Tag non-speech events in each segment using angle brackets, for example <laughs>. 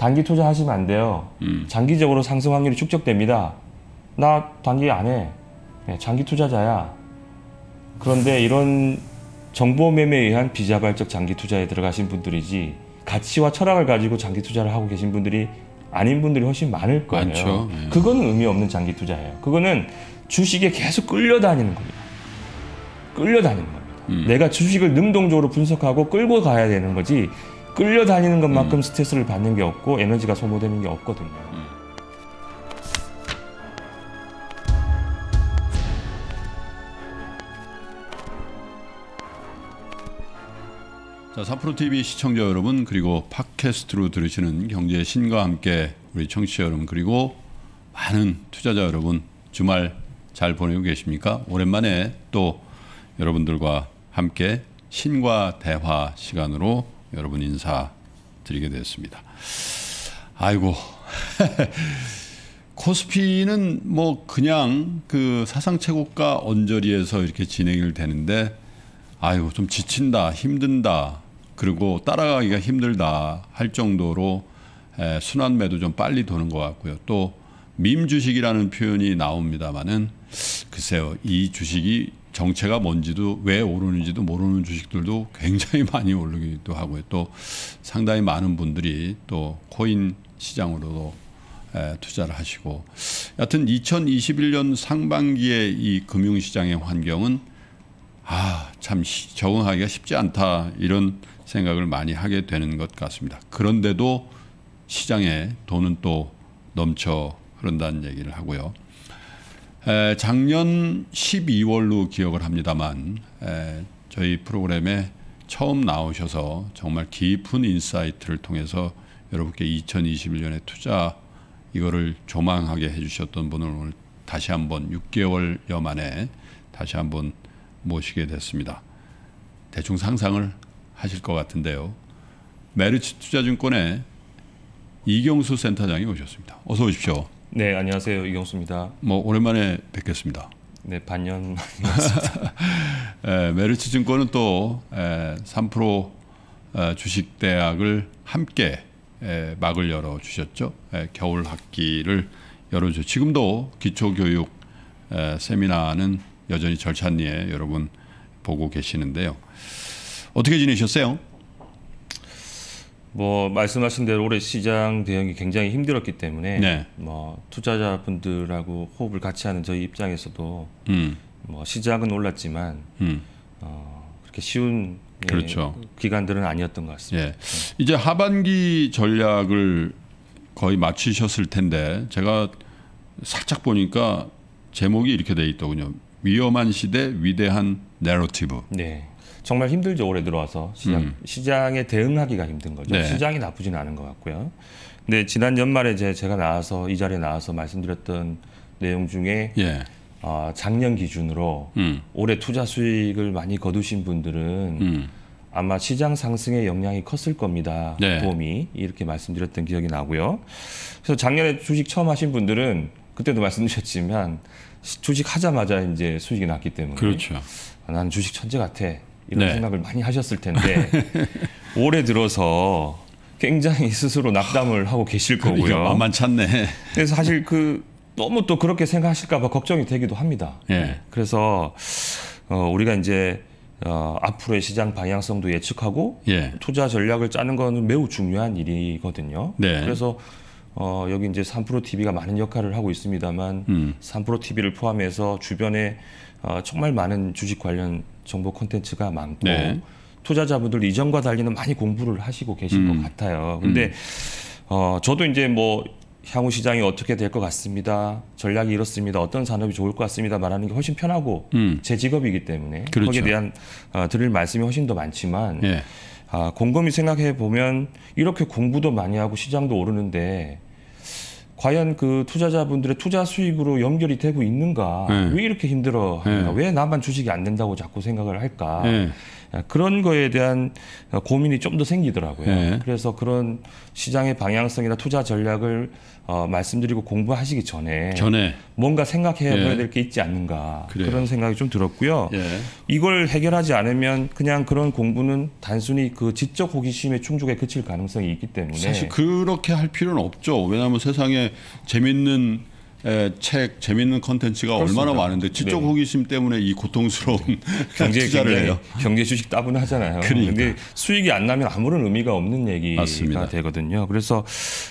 단기 투자하시면 안 돼요. 음. 장기적으로 상승 확률이 축적됩니다. 나 단기 안 해. 네, 장기 투자자야. 그런데 이런 정보 매매에 의한 비자발적 장기 투자에 들어가신 분들이지 가치와 철학을 가지고 장기 투자를 하고 계신 분들이 아닌 분들이 훨씬 많을 거예요. 많죠. 네. 그거는 의미 없는 장기 투자예요. 그거는 주식에 계속 끌려다니는 겁니다. 끌려다니는 겁니다. 음. 내가 주식을 능동적으로 분석하고 끌고 가야 되는 거지 끌려다니는 것만큼 음. 스트레스를 받는 게 없고 에너지가 소모되는 게 없거든요. 음. 자, 사프로 TV 시청자 여러분 그리고 팟캐스트로 들으시는 경제 신과 함께 우리 청취자 여러분 그리고 많은 투자자 여러분 주말 잘 보내고 계십니까? 오랜만에 또 여러분들과 함께 신과 대화 시간으로 여러분 인사 드리게 되었습니다. 아이고. <laughs> 코스피는 뭐 그냥 그 사상 최고가 언저리에서 이렇게 진행이 되는데 아이고 좀 지친다, 힘든다. 그리고 따라가기가 힘들다 할 정도로 순환 매도 좀 빨리 도는 것 같고요. 또 밈 주식이라는 표현이 나옵니다만은 글쎄요. 이 주식이 정체가 뭔지도 왜 오르는지도 모르는 주식들도 굉장히 <laughs> 많이 오르기도 하고요. 또 상당히 많은 분들이 또 코인 시장으로도 에, 투자를 하시고 여하튼 2021년 상반기에 이 금융시장의 환경은 아참 적응하기가 쉽지 않다 이런 생각을 많이 하게 되는 것 같습니다. 그런데도 시장에 돈은 또 넘쳐 흐른다는 얘기를 하고요. 에, 작년 12월로 기억을 합니다만 에, 저희 프로그램에 처음 나오셔서 정말 깊은 인사이트를 통해서 여러분께 2021년에 투자 이거를 조망하게 해주셨던 분을 오늘 다시 한번 6개월여 만에 다시 한번 모시게 됐습니다. 대충 상상을 하실 것 같은데요. 메르츠 투자증권의 이경수 센터장이 오셨습니다. 어서 오십시오. 네, 안녕하세요. 이경수입니다. 뭐 오랜만에 뵙겠습니다. 네, 반년 만 메르츠 증권은 또 에, 3% 에, 어, 주식 대학을 함께 에, 막을 열어 주셨죠. 겨울 학기를 열어 주. 지금도 기초 교육 세미나는 여전히 절찬리에 여러분 보고 계시는데요. 어떻게 지내셨어요? 뭐 말씀하신 대로 올해 시장 대응이 굉장히 힘들었기 때문에 네. 뭐 투자자분들하고 호흡을 같이 하는 저희 입장에서도 음. 뭐 시작은 올랐지만 음. 어, 그렇게 쉬운 예, 그렇죠. 기간들은 아니었던 것 같습니다. 예. 이제 하반기 전략을 거의 마치셨을 텐데 제가 살짝 보니까 제목이 이렇게 돼 있더군요. 위험한 시대 위대한 내러티브. 네. 정말 힘들죠 올해 들어와서 시장 음. 시장에 대응하기가 힘든 거죠. 네. 시장이 나쁘진 않은 것 같고요. 근데 지난 연말에 제, 제가 나와서 이 자리에 나와서 말씀드렸던 내용 중에 예. 어, 작년 기준으로 음. 올해 투자 수익을 많이 거두신 분들은 음. 아마 시장 상승의 영향이 컸을 겁니다. 네. 도움이 이렇게 말씀드렸던 기억이 나고요. 그래서 작년에 주식 처음 하신 분들은 그때도 말씀드렸지만 주식 하자마자 이제 수익이 났기 때문에 그렇죠. 아, 나는 주식 천재 같아. 이런 네. 생각을 많이 하셨을 텐데 <laughs> 올해 들어서 굉장히 스스로 낙담을 하고 계실 거고요. 만만찮네. 그래서 사실 그 너무 또 그렇게 생각하실까봐 걱정이 되기도 합니다. 예. 그래서 어, 우리가 이제 어, 앞으로의 시장 방향성도 예측하고 예. 투자 전략을 짜는 거는 매우 중요한 일이거든요. 네. 그래서 어, 여기 이제 삼프로 TV가 많은 역할을 하고 있습니다만 음. 삼프로 TV를 포함해서 주변에 어, 정말 많은 주식 관련 정보 콘텐츠가 많고 네. 투자자분들 이전과 달리는 많이 공부를 하시고 계신 음. 것 같아요. 근데 음. 어, 저도 이제 뭐 향후 시장이 어떻게 될 것 같습니다. 전략이 이렇습니다. 어떤 산업이 좋을 것 같습니다. 말하는 게 훨씬 편하고 음. 제 직업이기 때문에 그렇죠. 거기에 대한 어, 드릴 말씀이 훨씬 더 많지만 예. 아, 곰곰이 생각해 보면 이렇게 공부도 많이 하고 시장도 오르는데 과연 그 투자자분들의 투자 수익으로 연결이 되고 있는가? 네. 왜 이렇게 힘들어? 네. 왜 나만 주식이 안 된다고 자꾸 생각을 할까? 네. 그런 거에 대한 고민이 좀 더 생기더라고요. 네. 그래서 그런 시장의 방향성이나 투자 전략을 어, 말씀드리고 공부하시기 전에, 전에. 뭔가 생각해 예. 봐야 네. 될게 있지 않는가 그래요. 그런 생각이 좀 들었고요. 네. 이걸 해결하지 않으면 그냥 그런 공부는 단순히 그 지적 호기심의 충족에 그칠 가능성이 있기 때문에 사실 그렇게 할 필요는 없죠. 왜냐하면 세상에 재밌는 에, 예, 책 재밌는 컨텐츠가 얼마나 많은데 지적 네. 호기심 때문에 이 고통스러운 <laughs> 경제 투자를 해요. 경제 주식 따분하잖아요. 그런데 그러니까. 수익이 안 나면 아무런 의미가 없는 얘기가 맞습니다. 되거든요. 그래서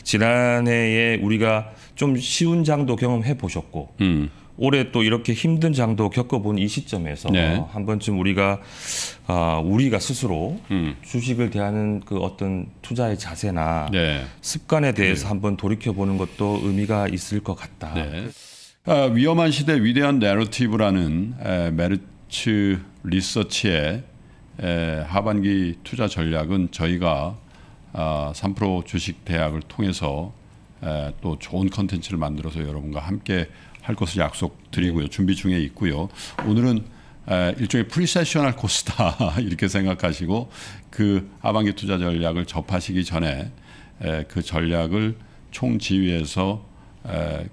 지난해에 우리가 좀 쉬운 장도 경험해 보셨고 음. 올해 또 이렇게 힘든 장도 겪어본 이 시점에서 네. 어, 한 번쯤 우리가 아, 우리가 스스로 음. 주식을 대하는 그 어떤 투자의 자세나 네. 습관에 대해서 네. 한번 돌이켜보는 것도 의미가 있을 것 같다. 네. 아, 위험한 시대 위대한 내러티브라는 에, 메르츠 리서치의 에, 하반기 투자 전략은 저희가 아, 3프로 주식 대학을 통해서 에, 또 좋은 컨텐츠를 만들어서 여러분과 함께 할 것을 약속드리고요. 준비 중에 있고요. 오늘은 일종의 프리세셔널 코스다 <laughs> 이렇게 생각하시고 그 하반기 투자 전략을 접하시기 전에 그 전략을 총지휘해서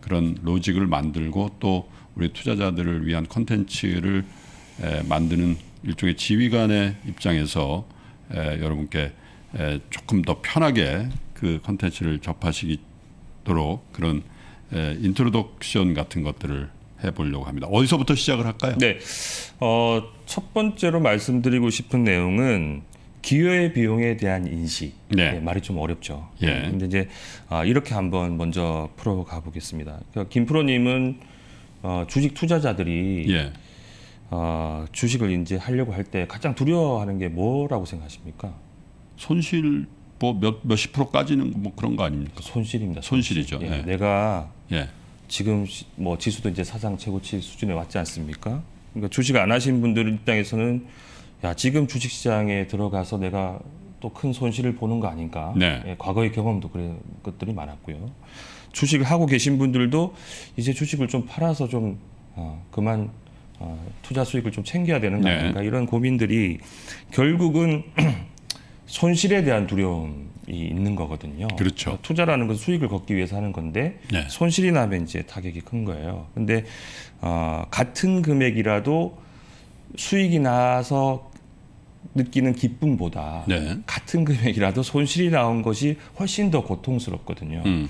그런 로직을 만들고 또 우리 투자자들을 위한 컨텐츠를 만드는 일종의 지휘관의 입장에서 여러분께 조금 더 편하게 그 컨텐츠를 접하시도록 그런 예, 인트로덕션 같은 것들을 해보려고 합니다. 어디서부터 시작을 할까요? 네, 어, 첫 번째로 말씀드리고 싶은 내용은 기여의 비용에 대한 인식. 네. 네, 말이 좀 어렵죠. 예. 근데 이제 아, 이렇게 한번 먼저 풀어가 보겠습니다. 그러니까 김 프로님은 어, 주식 투자자들이 예. 어, 주식을 이제 하려고 할 때 가장 두려워하는 게 뭐라고 생각하십니까? 손실 뭐 몇 몇십 프로까지는 뭐 그런 거 아닙니까? 손실입니다. 손실이죠. 예, 네. 내가 예. 지금 뭐 지수도 이제 사상 최고치 수준에 왔지 않습니까? 그러니까 주식 안 하신 분들 입장에서는 야 지금 주식 시장에 들어가서 내가 또 큰 손실을 보는 거 아닌가? 네. 예, 과거의 경험도 그런 것들이 많았고요. 주식을 하고 계신 분들도 이제 주식을 좀 팔아서 좀 어, 그만 어, 투자 수익을 좀 챙겨야 되는 거 네. 아닌가 네. 이런 고민들이 결국은 <clears throat> 손실에 대한 두려움 있는 거거든요. 그렇죠. 그러니까 투자라는 건 수익을 걷기 위해서 하는 건데 네. 손실이 나면 이제 타격이 큰 거예요. 근데 어, 같은 금액이라도 수익이 나서 느끼는 기쁨보다 네. 같은 금액이라도 손실이 나온 것이 훨씬 더 고통스럽거든요. 음.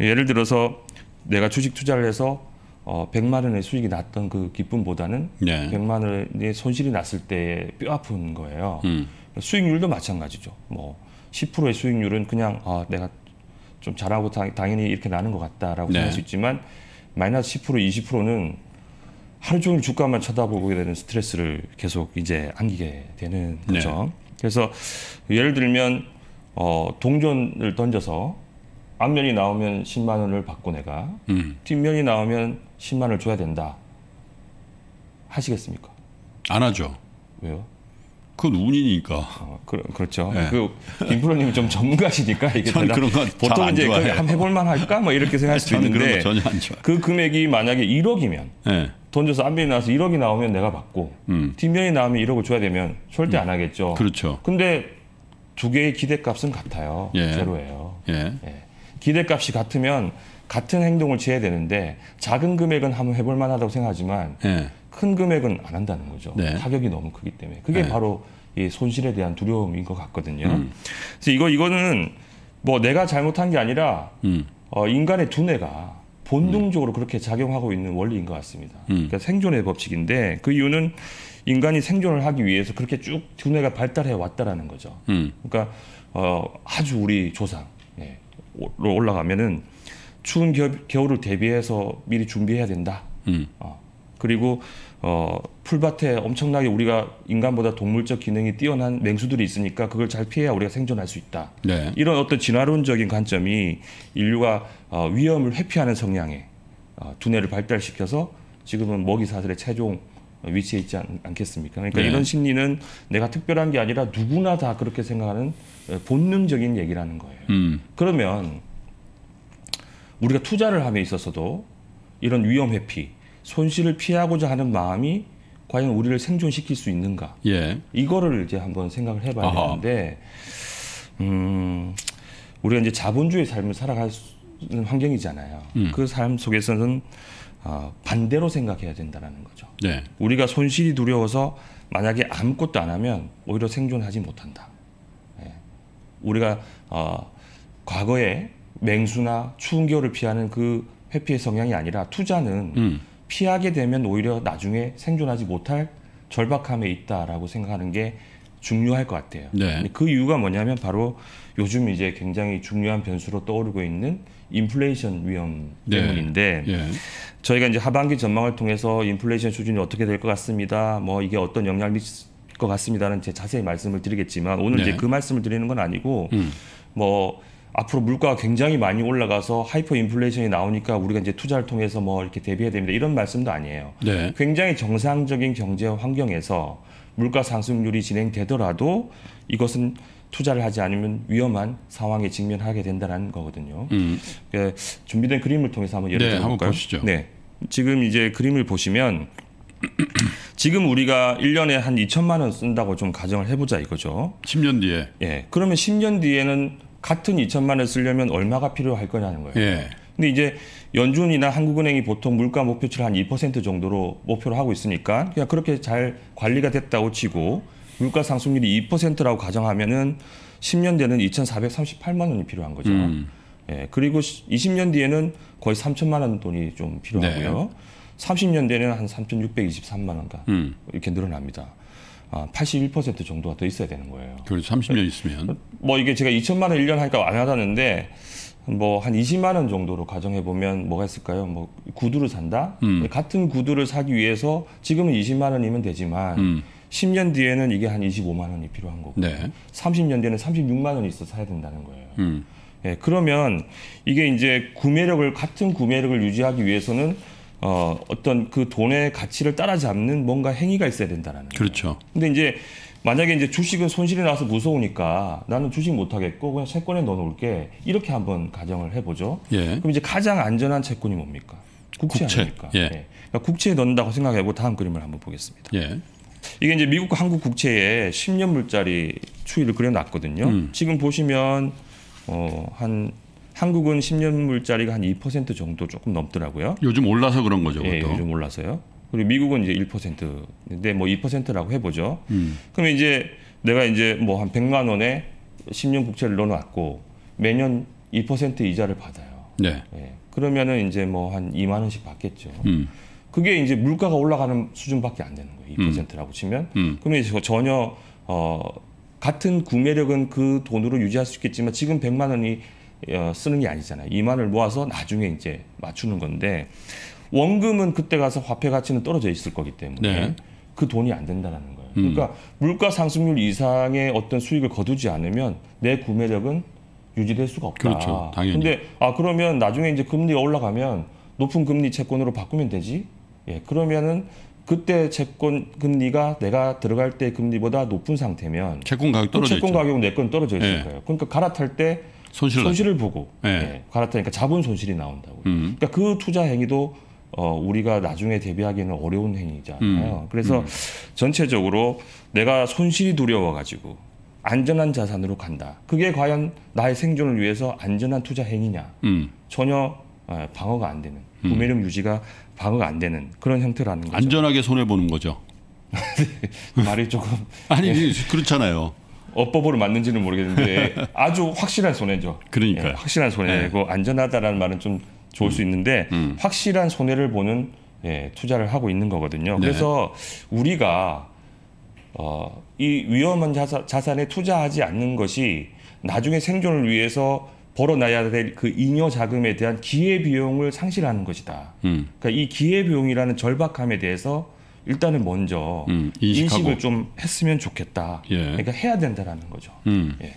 예를 들어서 내가 주식 투자를 해서 어, 100만 원의 수익이 났던 그 기쁨보다는 네. 100만 원의 손실이 났을 때 뼈 아픈 거예요. 음. 수익률도 마찬가지죠. 뭐 10%의 수익률은 그냥 아, 내가 좀 잘하고 다, 당연히 이렇게 나는 것 같다라고 네. 할수 있지만 마이너스 10% 20%는 하루 종일 주가만 쳐다보고 되는 스트레스를 계속 이제 안기게 되는 네. 거죠. 네. 그래서 예를 들면 어, 동전을 던져서 앞면이 나오면 10만 원을 받고 내가 음. 뒷면이 나오면 10만 원을 줘야 된다. 하시겠습니까? 안 하죠. 왜요? 그건 운이니까. 어, 그, 그렇죠. 네. 그 김프로님 좀 전문가시니까 이게 저는 그런 건 보통 이제 한 해볼만 할까 뭐 이렇게 생각할 수도 있는데 전혀 안 좋아. 그 금액이 만약에 1억이면 네. 던져서 안면이 나와서 1억이 나오면 내가 받고 음. 뒷면이 나오면 1억을 줘야 되면 절대 음. 안 하겠죠. 그렇죠. 근데 두 개의 기대값은 같아요. 예. 제로예요. 예. 예. 기대값이 같으면 같은 행동을 취해야 되는데 작은 금액은 한번 해볼 만하다고 생각하지만 예. 큰 금액은 안 한다는 거죠. 네. 타격이 너무 크기 때문에 그게 네. 바로 이 손실에 대한 두려움인 것 같거든요. 음. 그래서 이거 이거는 뭐 내가 잘못한 게 아니라 음. 어, 인간의 두뇌가 본능적으로 음. 그렇게 작용하고 있는 원리인 것 같습니다. 음. 그러니까 생존의 법칙인데 그 이유는 인간이 생존을 하기 위해서 그렇게 쭉 두뇌가 발달해 왔다라는 거죠. 음. 그러니까 어, 아주 우리 조상 예, 로 올라가면은 추운 겨, 울을 대비해서 미리 준비해야 된다. 음. 어, 그리고 어, 풀밭에 엄청나게 우리가 인간보다 동물적 기능이 뛰어난 맹수들이 있으니까 그걸 잘 피해야 우리가 생존할 수 있다. 네. 이런 어떤 진화론적인 관점이 인류가 어, 위험을 회피하는 성향에 어, 두뇌를 발달시켜서 지금은 먹이 사슬의 최종 위치에 있지 않, 겠습니까 그러니까 네. 이런 심리는 내가 특별한 게 아니라 누구나 다 그렇게 생각하는 어, 본능적인 얘기라는 거예요. 음. 그러면 우리가 투자를 함에 있어서도 이런 위험 회피 손실을 피하고자 하는 마음이 과연 우리를 생존시킬 수 있는가? 예. 이거를 이제 한번 생각을 해봐야 되는데, 음, 우리가 이제 자본주의 삶을 살아갈수있는 환경이잖아요. 음. 그삶 속에서는 어, 반대로 생각해야 된다라는 거죠. 네. 우리가 손실이 두려워서 만약에 아무것도 안 하면 오히려 생존하지 못한다. 예. 우리가 어, 과거에 맹수나 추운 겨울을 피하는 그 회피의 성향이 아니라 투자는 음. 피하게 되면 오히려 나중에 생존하지 못할 절박함에 있다라고 생각하는 게 중요할 것 같아요. 네. 그 이유가 뭐냐면 바로 요즘 이제 굉장히 중요한 변수로 떠오르고 있는 인플레이션 위험 네. 때문인데 네. 저희가 이제 하반기 전망을 통해서 인플레이션 수준이 어떻게 될 것 같습니다. 뭐 이게 어떤 영향을 미칠 것 같습니다는 제 자세히 말씀을 드리겠지만 오늘 네. 이제 그 말씀을 드리는 건 아니고 음. 뭐 앞으로 물가가 굉장히 많이 올라가서 하이퍼 인플레이션이 나오니까 우리가 이제 투자를 통해서 뭐 이렇게 대비해야 됩니다. 이런 말씀도 아니에요. 네. 굉장히 정상적인 경제 환경에서 물가 상승률이 진행되더라도 이것은 투자를 하지 않으면 위험한 상황에 직면하게 된다는 거거든요. 음. 그 준비된 그림을 통해서 한번 예를 네, 들어볼까요? 네, 지금 이제 그림을 보시면 <clears throat> 지금 우리가 1년에 한 2천만 원 쓴다고 좀 가정을 해보자 이거죠. 10년 뒤에. 예. 그러면 10년 뒤에는 같은 2천만 원을 쓰려면 얼마가 필요할 거냐는 거예요. 예. 근데 이제 연준이나 한국은행이 보통 물가 목표치를 한 2% 정도로 목표로 하고 있으니까 그냥 그렇게 잘 관리가 됐다고 치고 물가 상승률이 2%라고 가정하면은 10년 되는 2,438만 원이 필요한 거죠. 음. 예, 그리고 20년 뒤에는 거의 3천만 원 돈이 좀 필요하고요. 네. 30년 되는 한 3,623만 원가 음. 이렇게 늘어납니다. 81% 아, 정도가 더 있어야 되는 거예요. 그래서 30년 있으면 뭐 이게 제가 2천만 원 1년 하니까 안 하다는데 뭐 한 20만 원 정도로 가정해 보면 뭐가 있을까요? 뭐 구두를 산다. 음. 같은 구두를 사기 위해서 지금은 20만 원이면 되지만 음. 10년 뒤에는 이게 한 25만 원이 필요한 거고 네. 30년 뒤에는 36만 원이 있어 사야 된다는 거예요. 음. 예, 그러면 이게 이제 구매력을 같은 구매력을 유지하기 위해서는 어, 어떤 그 돈의 가치를 따라잡는 뭔가 행위가 있어야 된다라는. 그렇죠. 거 근데 이제 만약에 이제 주식은 손실이 나서 무서우니까 나는 주식 못 하겠고 그냥 채권에 넣어놓을게 이렇게 한번 가정을 해보죠. 예. 그럼 이제 가장 안전한 채권이 뭡니까? 국채, 국채. 아닙니까? 예. 네. 그러니까 국채에 넣는다고 생각해고 다음 그림을 한번 보겠습니다. 예. 이게 이제 미국과 한국 국채에 10년물짜리 추이를 그려놨거든요. 음. 지금 보시면 어한 한국은 10년물짜리가 한 2% 정도 조금 넘더라고요. 요즘 올라서 그런 거죠. 예, 요즘 올라서요. 그리고 미국은 이제 1%인데 뭐 2%라고 해보죠. 음. 그러면 이제 내가 이제 뭐 한 100만 원에 10년 국채를 넣어놨고 매년 2% 이자를 받아요. 네. 예. 그러면은 이제 뭐 한 2만 원씩 받겠죠. 음. 그게 이제 물가가 올라가는 수준밖에 안 되는 거예요. 2%라고 음. 치면. 음. 그러면 이제 전혀 어 같은 구매력은 그 돈으로 유지할 수 있겠지만 지금 100만 원이 어, 쓰는 게 아니잖아요. 이만을 모아서 나중에 이제 맞추는 건데 원금은 그때 가서 화폐 가치는 떨어져 있을 거기 때문에 네. 그 돈이 안 된다는 거예요. 음. 그러니까 물가 상승률 이상의 어떤 수익을 거두지 않으면 내 구매력은 유지될 수가 없다. 그렇죠. 당연히. 근데 아 그러면 나중에 이제 금리가 올라가면 높은 금리 채권으로 바꾸면 되지. 예. 그러면은 그때 채권 금리가 내가 들어갈 때 금리보다 높은 상태면 채권 가격 떨어져 채권 가격 내건 떨어져 있을 예. 거예요. 그러니까 갈아탈 때 손실 손실을 보고 네. 예, 갈아타니까 자본 손실이 나온다고 음. 그러니까 그 투자 행위도 어, 우리가 나중에 대비하기는 어려운 행위잖아요. 음. 그래서 음. 전체적으로 내가 손실이 두려워가지고 안전한 자산으로 간다. 그게 과연 나의 생존을 위해서 안전한 투자 행위냐? 음. 전혀 어, 방어가 안 되는 음. 구매력 유지가 방어가 안 되는 그런 형태라는 거죠. 안전하게 손해 보는 거죠. <laughs> 말이 조금 아니 예. 그렇잖아요. 어법으로 맞는지는 모르겠는데 <laughs> 아주 확실한 손해죠. 그러니까 예, 확실한 손해고 네. 안전하다라는 말은 좀 좋을 음. 수 있는데 음. 확실한 손해를 보는 예, 투자를 하고 있는 거거든요. 네. 그래서 우리가 어, 이 위험한 자사, 자산에 투자하지 않는 것이 나중에 생존을 위해서 벌어놔야 될그 잉여 자금에 대한 기회 비용을 상실하는 것이다. 음. 그러니까 이 기회 비용이라는 절박함에 대해서 일단은 먼저 음, 인식을 하좀 했으면 좋겠다. 예. 그러니까 해야 된다라는 거죠. 음. 예.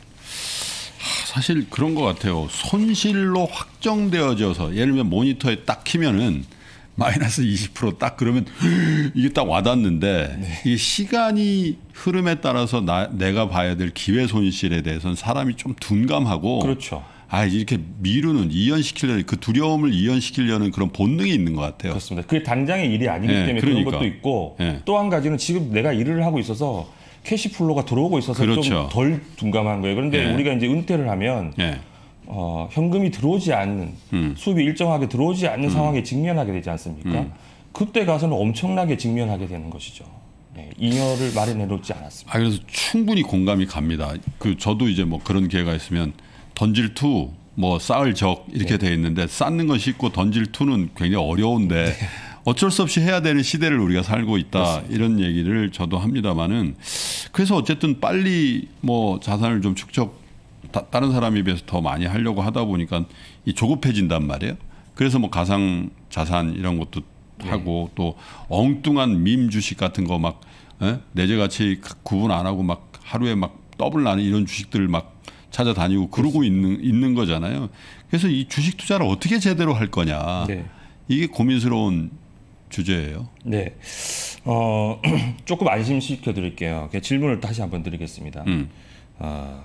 하, 사실 그런 것 같아요. 손실로 확정되어져서 예를 들면 모니터에 딱 키면은 마이너스 20%딱 그러면 <gasps> 이게 딱 와닿는데 네. 이게 시간이 흐름에 따라서 나, 내가 봐야 될 기회 손실에 대해서는 사람이 좀 둔감하고 그렇죠. 아 이렇게 미루는 이연시키려는 그 두려움을 이연시키려는 그런 본능이 있는 것 같아요. 그렇습니다. 그게 당장의 일이 아니기 네, 때문에 그러니까. 그런 것도 있고 네. 예. 또한 가지는 지금 내가 일을 하고 있어서 캐시플로가 들어오고 있어서 그렇죠. 좀덜 둔감한 거예요. 그런데 네. 우리가 이제 은퇴를 하면 어, 현금이 들어오지 않는 음. 수입이 일정하게 들어오지 않는 음. 상황에 직면하게 되지 않습니까? 음. 그때 가서는 엄청나게 직면하게 되는 것이죠. 네, 여를 마련해 놓지 않았습니다. 아, 그래서 충분히 공감이 갑니다. 그 저도 이제 뭐 그런 기회가 있으면 던질 투, 뭐 쌓을 적 이렇게 네. 돼 있는데 쌓는 것이 있고 던질 투는 굉장히 어려운데 네. 어쩔 수 없이 해야 되는 시대를 우리가 살고 있다 그렇습니다. 이런 얘기를 저도 합니다만은 그래서 어쨌든 빨리 뭐 자산을 좀 축적 다, 다른 사람에 비해서 더 많이 하려고 하다 보니까 이 조급해진단 말이에요. 그래서 뭐 가상 자산 이런 것도 네. 하고 또 엉뚱한 민 주식 같은 거막 예? 내재 가치 구분 안 하고 막 하루에 막 더블 나는 이런 주식들을 막 찾아다니고 그러고 있는 있는 거잖아요. 그래서 이 주식 투자를 어떻게 제대로 할 거냐 네. 이게 고민스러운 주제예요. 네, 어, <clears throat> 조금 안심시켜 드릴게요. 질문을 다시 한번 드리겠습니다. 음. 어,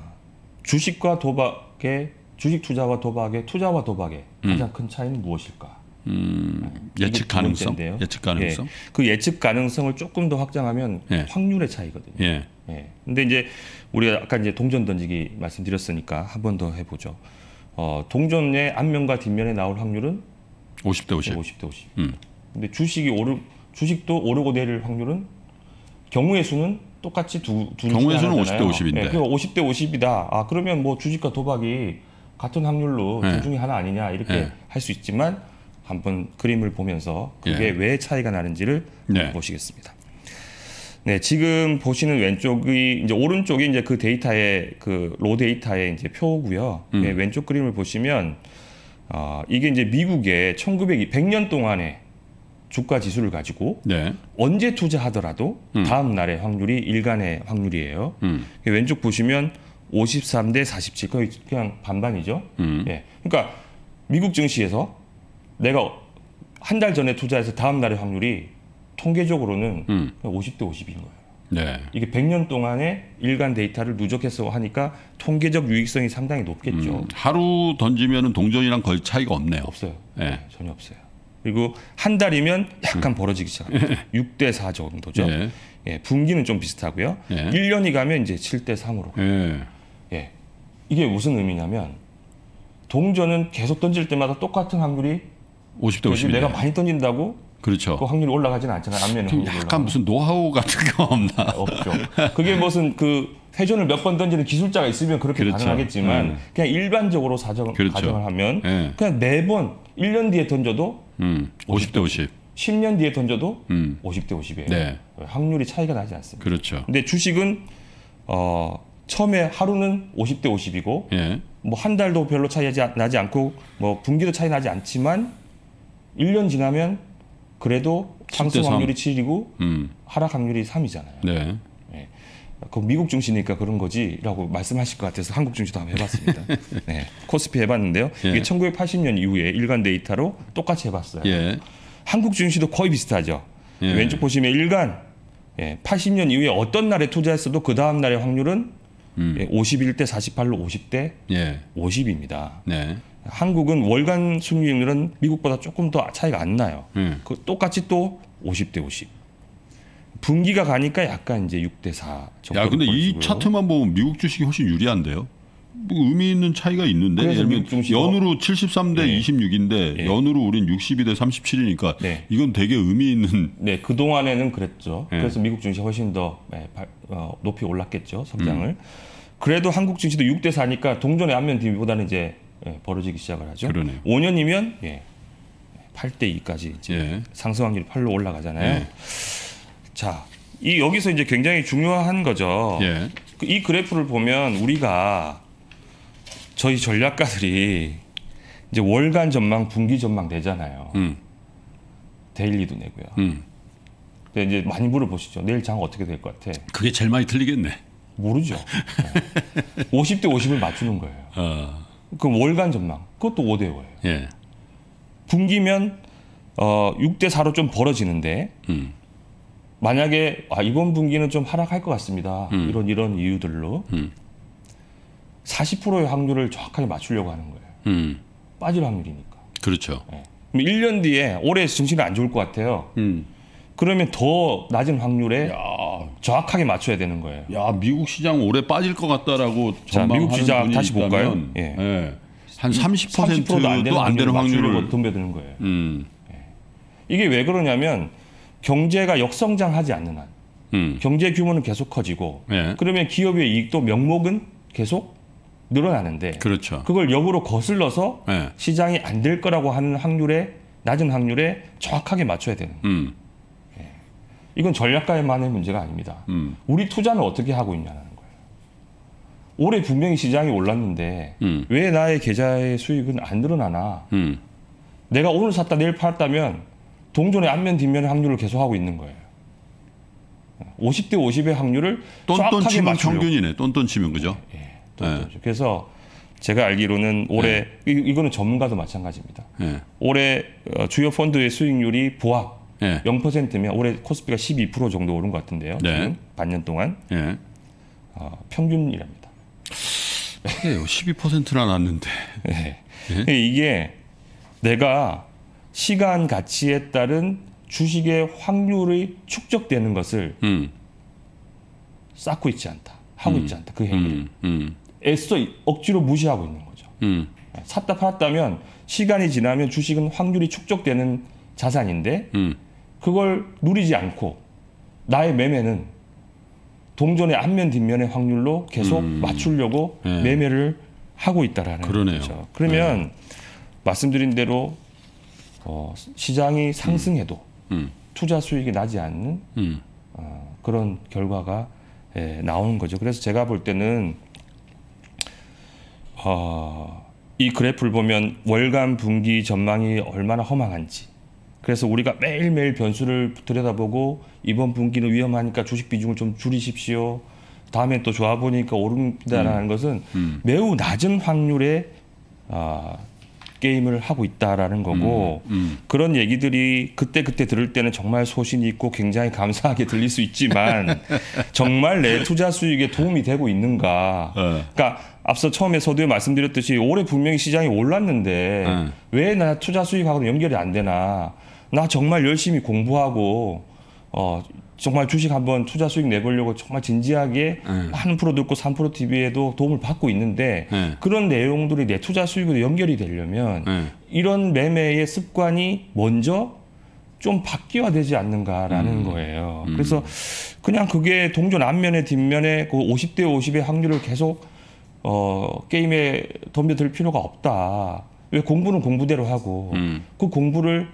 주식과 도박의 주식 투자와 도박의 투자와 도박의 음. 가장 큰 차이는 무엇일까? 음, 아, 예측 가능성, 예측 가능성. 예, 그 예측 가능성을 조금 더 확장하면 예. 확률의 차이거든요. 예. 예. 근데 이제 우리가 아까 이제 동전 던지기 말씀드렸으니까 한 번 더 해보죠. 어, 동전의 앞면과 뒷면에 나올 확률은 50대 50. 50 대 50. 음. 근데 주식이 오르 주식도 오르고 내릴 확률은 경우의 수는 똑같이 두, 두 경우의 수는 50대 50인데. 네, 그럼 50대 50이다. 아, 그러면 뭐 주식과 도박이 같은 확률로 네. 예. 둘 중에 하나 아니냐 이렇게 네. 예. 할수 있지만 한 번 그림을 보면서 그게 네. 왜 차이가 나는지를 네. 보시겠습니다. 네, 지금 보시는 왼쪽이 이제 오른쪽이 이제 그 데이터의 그 로 데이터의 이제 표고요. 네, 음. 네, 왼쪽 그림을 보시면 어, 이게 이제 미국의 1900 1년 동안의 주가 지수를 가지고 네. 언제 투자하더라도 음. 다음 날의 확률이 일간의 확률이에요. 음. 왼쪽 보시면 53대 47 거의 그냥 반반이죠. 음. 예. 그러니까 미국 증시에서 내가 한 달 전에 투자해서 다음 날의 확률이 통계적으로는 음. 50대 50인 거예요. 네. 이게 100년 동안의 일간 데이터를 누적해서 하니까 통계적 유익성이 상당히 높겠죠. 음, 하루 던지면 동전이랑 걸 차이가 없네요. 없어요. 네. 네, 전혀 없어요. 그리고 한 달이면 약간 음. 벌어지기 시작합니다. 6대 예. 4 정도죠. 예. 예, 분기는 좀 비슷하고요. 예. 1년이 가면 이제 7 대 3으로 가요. 예. 예. 이게 무슨 의미냐면 동전은 계속 던질 때마다 똑같은 확률이 50대 50. 내가 많이 던진다고 그렇죠. 그 확률이 올라가지는 않잖아요. 앞면이 확률이 약간 올라가면. 무슨 노하우 같은 거 없나? <laughs> 없죠. 그게 무슨 그 회전을 몇 번 던지는 기술자가 있으면 그렇게 그렇죠. 가능하겠지만 음. 그냥 일반적으로 사정 그렇죠. 가정을 하면 예. 네. 그냥 네번일 년 뒤에 던져도 음. 50대 50. 10년 뒤에 던져도 음. 50대 50이에요. 네. 확률이 차이가 나지 않습니다. 그렇죠. 근데 주식은 어 처음에 하루는 50대 50이고 예. 뭐한 달도 별로 차이 나지 않고 뭐 분기도 차이 나지 않지만 1년 지나면 그래도 상승 확률이 7이고 음. 하락 확률이 3이잖아요. 네. 그 미국 증시니까 그런 거지라고 말씀하실 것 같아서 한국 증시도 한번 해봤습니다. <laughs> 네. 코스피 해봤는데요. 예. 이게 1980년 이후에 일간 데이터로 똑같이 해봤어요. 예. 한국 증시도 거의 비슷하죠. 예. 왼쪽 보시면 일간 예, 80년 이후에 어떤 날에 투자했어도 그 다음 날의 확률은 음. 예, 51대 48로 50대 예. 50입니다. 네. 한국은 월간 수익률은 미국보다 조금 더 차이가 안 나요. 음. 그 똑같이 또 50대 50. 분기가 가니까 약간 이제 6대 4 정도. 야, 근데 보여주고이 차트만 보면 미국 주식이 훨씬 유리한데요. 뭐 의미 있는 차이가 있는데 예를 들면 연으로 73대 네. 26인데 네. 연으로 우린 62대 37이니까 네. 이건 되게 의미 있는 네, 그동안에는 그랬죠. 네. 그래서 미국 증시 훨씬 더 네, 어, 높이 올랐겠죠, 성장을. 음. 그래도 한국 증시도 6대 4니까 동전의 앞면 뒤보다는 이제 예, 벌어지기 시작을 하죠. 그러네요. 5년이면 예, 8대 2까지 이제 예. 상승 확률 8로 올라가잖아요. 예. 자, 이 여기서 이제 굉장히 중요한 거죠. 예. 그, 이 그래프를 보면 우리가 저희 전략가들이 이제 월간 전망, 분기 전망 내잖아요. 음. 데일리도 내고요. 음. 근데 이제 많이 물어보시죠. 내일 장 어떻게 될 것 같아? 그게 제일 많이 틀리겠네. 모르죠. 50대 어. <laughs> 50을 맞추는 거예요. 어. 그 월간 전망 그것도 5대 5예요. 예. 분기면 어 6대 4로 좀 벌어지는데 음. 만약에 아 이번 분기는 좀 하락할 것 같습니다. 음. 이런 이런 이유들로 음. 40%의 확률을 정확하게 맞추려고 하는 거예요. 음. 빠질 확률이니까. 그렇죠. 예. 1년 뒤에 올해 증시는 안 좋을 것 같아요. 음. 그러면 더 낮은 확률에 야. 정확하게 맞춰야 되는 거예요. 야 미국 시장 오래 빠질 것 같다라고 자, 미국 시장 다시 다면 볼까요? 예. 예. 한 30%도 안 되는, 안 되는 확률을 덤벼드는 거예요. 음. 예. 이게 왜 그러냐면 경제가 역성장하지 않는 한 음. 경제 규모는 계속 커지고 예. 그러면 기업의 이익도 명목은 계속 늘어나는데 그렇죠. 그걸 역으로 거슬러서 예. 시장이 안 될 거라고 하는 확률에 낮은 확률에 정확하게 맞춰야 되는. 음. 이건 전략가만의 에 문제가 아닙니다. 음. 우리 투자는 어떻게 하고 있냐는 거예요. 올해 분명히 시장이 올랐는데 음. 왜 나의 계좌의 수익은 안 늘어나나? 음. 내가 오늘 샀다 내일 팔았다면 동전의 앞면 뒷면의 확률을 계속하고 있는 거예요. 50대 50의 확률을 똔똔 치면 맞 평균이네. 똔똔 치면 그죠? 예, 예, 예. 똔똔. 예. 그래서 제가 알기로는 올해 예. 이, 거는 전문가도 마찬가지입니다. 예. 올해 어, 주요 펀드의 수익률이 보합 예. 0%면 올해 코스피가 12% 정도 오른 것 같은데요. 네. 반년 동안 예. 어, 평균이랍니다. 그래요. 12%나 났는데. 네. 예? 예? 이게 내가 시간 가치에 따른 주식의 확률이 축적되는 것을 음. 쌓고 있지 않다. 하고 음. 있지 않다. 그 행위를. 음. 음. 애써 억지로 무시하고 있는 거죠. 음. 샀다 팔았다면 시간이 지나면 주식은 확률이 축적되는 자산인데 음. 그걸 누리지 않고 나의 매매는 동전의 앞면 뒷면의 확률로 계속 음. 맞추려고 네. 매매를 하고 있다라는 그러네요. 거죠. 그러면 네. 말씀드린 대로 어, 시장이 음. 상승해도 음. 투자 수익이 나지 않는 음. 어, 그런 결과가 예, 나오는 거죠. 그래서 제가 볼 때는 어, 이 그래프를 보면 월간 분기 전망이 얼마나 허망한지 그래서 우리가 매일매일 변수를 들여다보고 이번 분기는 위험하니까 주식 비중을 좀 줄이십시오. 다음에 또 좋아 보니까 오른다라는 음. 것은 음. 매우 낮은 확률의 아, 게임을 하고 있다라는 거고 음, 음. 그런 얘기들이 그때 그때 들을 때는 정말 소신이 있고 굉장히 감사하게 들릴 수 있지만 <laughs> 정말 내 투자 수익에 도움이 되고 있는가? 어. 그러니까 앞서 처음에 서두에 말씀드렸듯이 올해 분명히 시장이 올랐는데 어. 왜나 투자 수익하고는 연결이 안 되나? 나 정말 열심히 공부하고 어 정말 주식 한번 투자 수익 내보려고 정말 진지하게 네. 한 프로 듣고 삼 프로 TV에도 도움을 받고 있는데 네. 그런 내용들이 내 투자 수익으로 연결이 되려면 네. 이런 매매의 습관이 먼저 좀 바뀌어야 되지 않는가라는 음. 거예요. 음. 그래서 그냥 그게 동전 앞면에 뒷면에 그 50대 50의 확률을 계속 어 게임에 덤벼들 필요가 없다. 왜 공부는 공부대로 하고 음. 그 공부를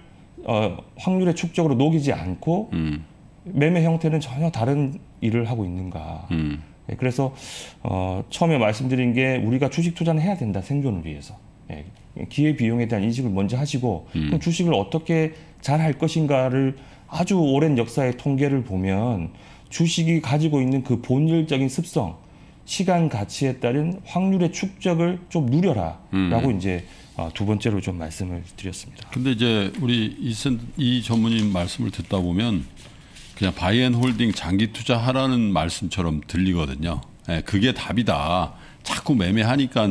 어, 확률의 축적으로 녹이지 않고 음. 매매 형태는 전혀 다른 일을 하고 있는가. 음. 예, 그래서 어, 처음에 말씀드린 게 우리가 주식 투자는 해야 된다 생존을 위해서. 예, 기회 비용에 대한 인식을 먼저 하시고 음. 그럼 주식을 어떻게 잘 할 것인가를 아주 오랜 역사의 통계를 보면 주식이 가지고 있는 그 본질적인 습성, 시간 가치에 따른 확률의 축적을 좀 누려라라고 음. 이제 아, 두 번째로 좀 말씀을 드렸습니다. 근데 이제 우리 이센, 이 전문님 말씀을 듣다 보면 그냥 바이앤홀딩 장기 투자하라는 말씀처럼 들리거든요. 예, 그게 답이다. 자꾸 매매하니까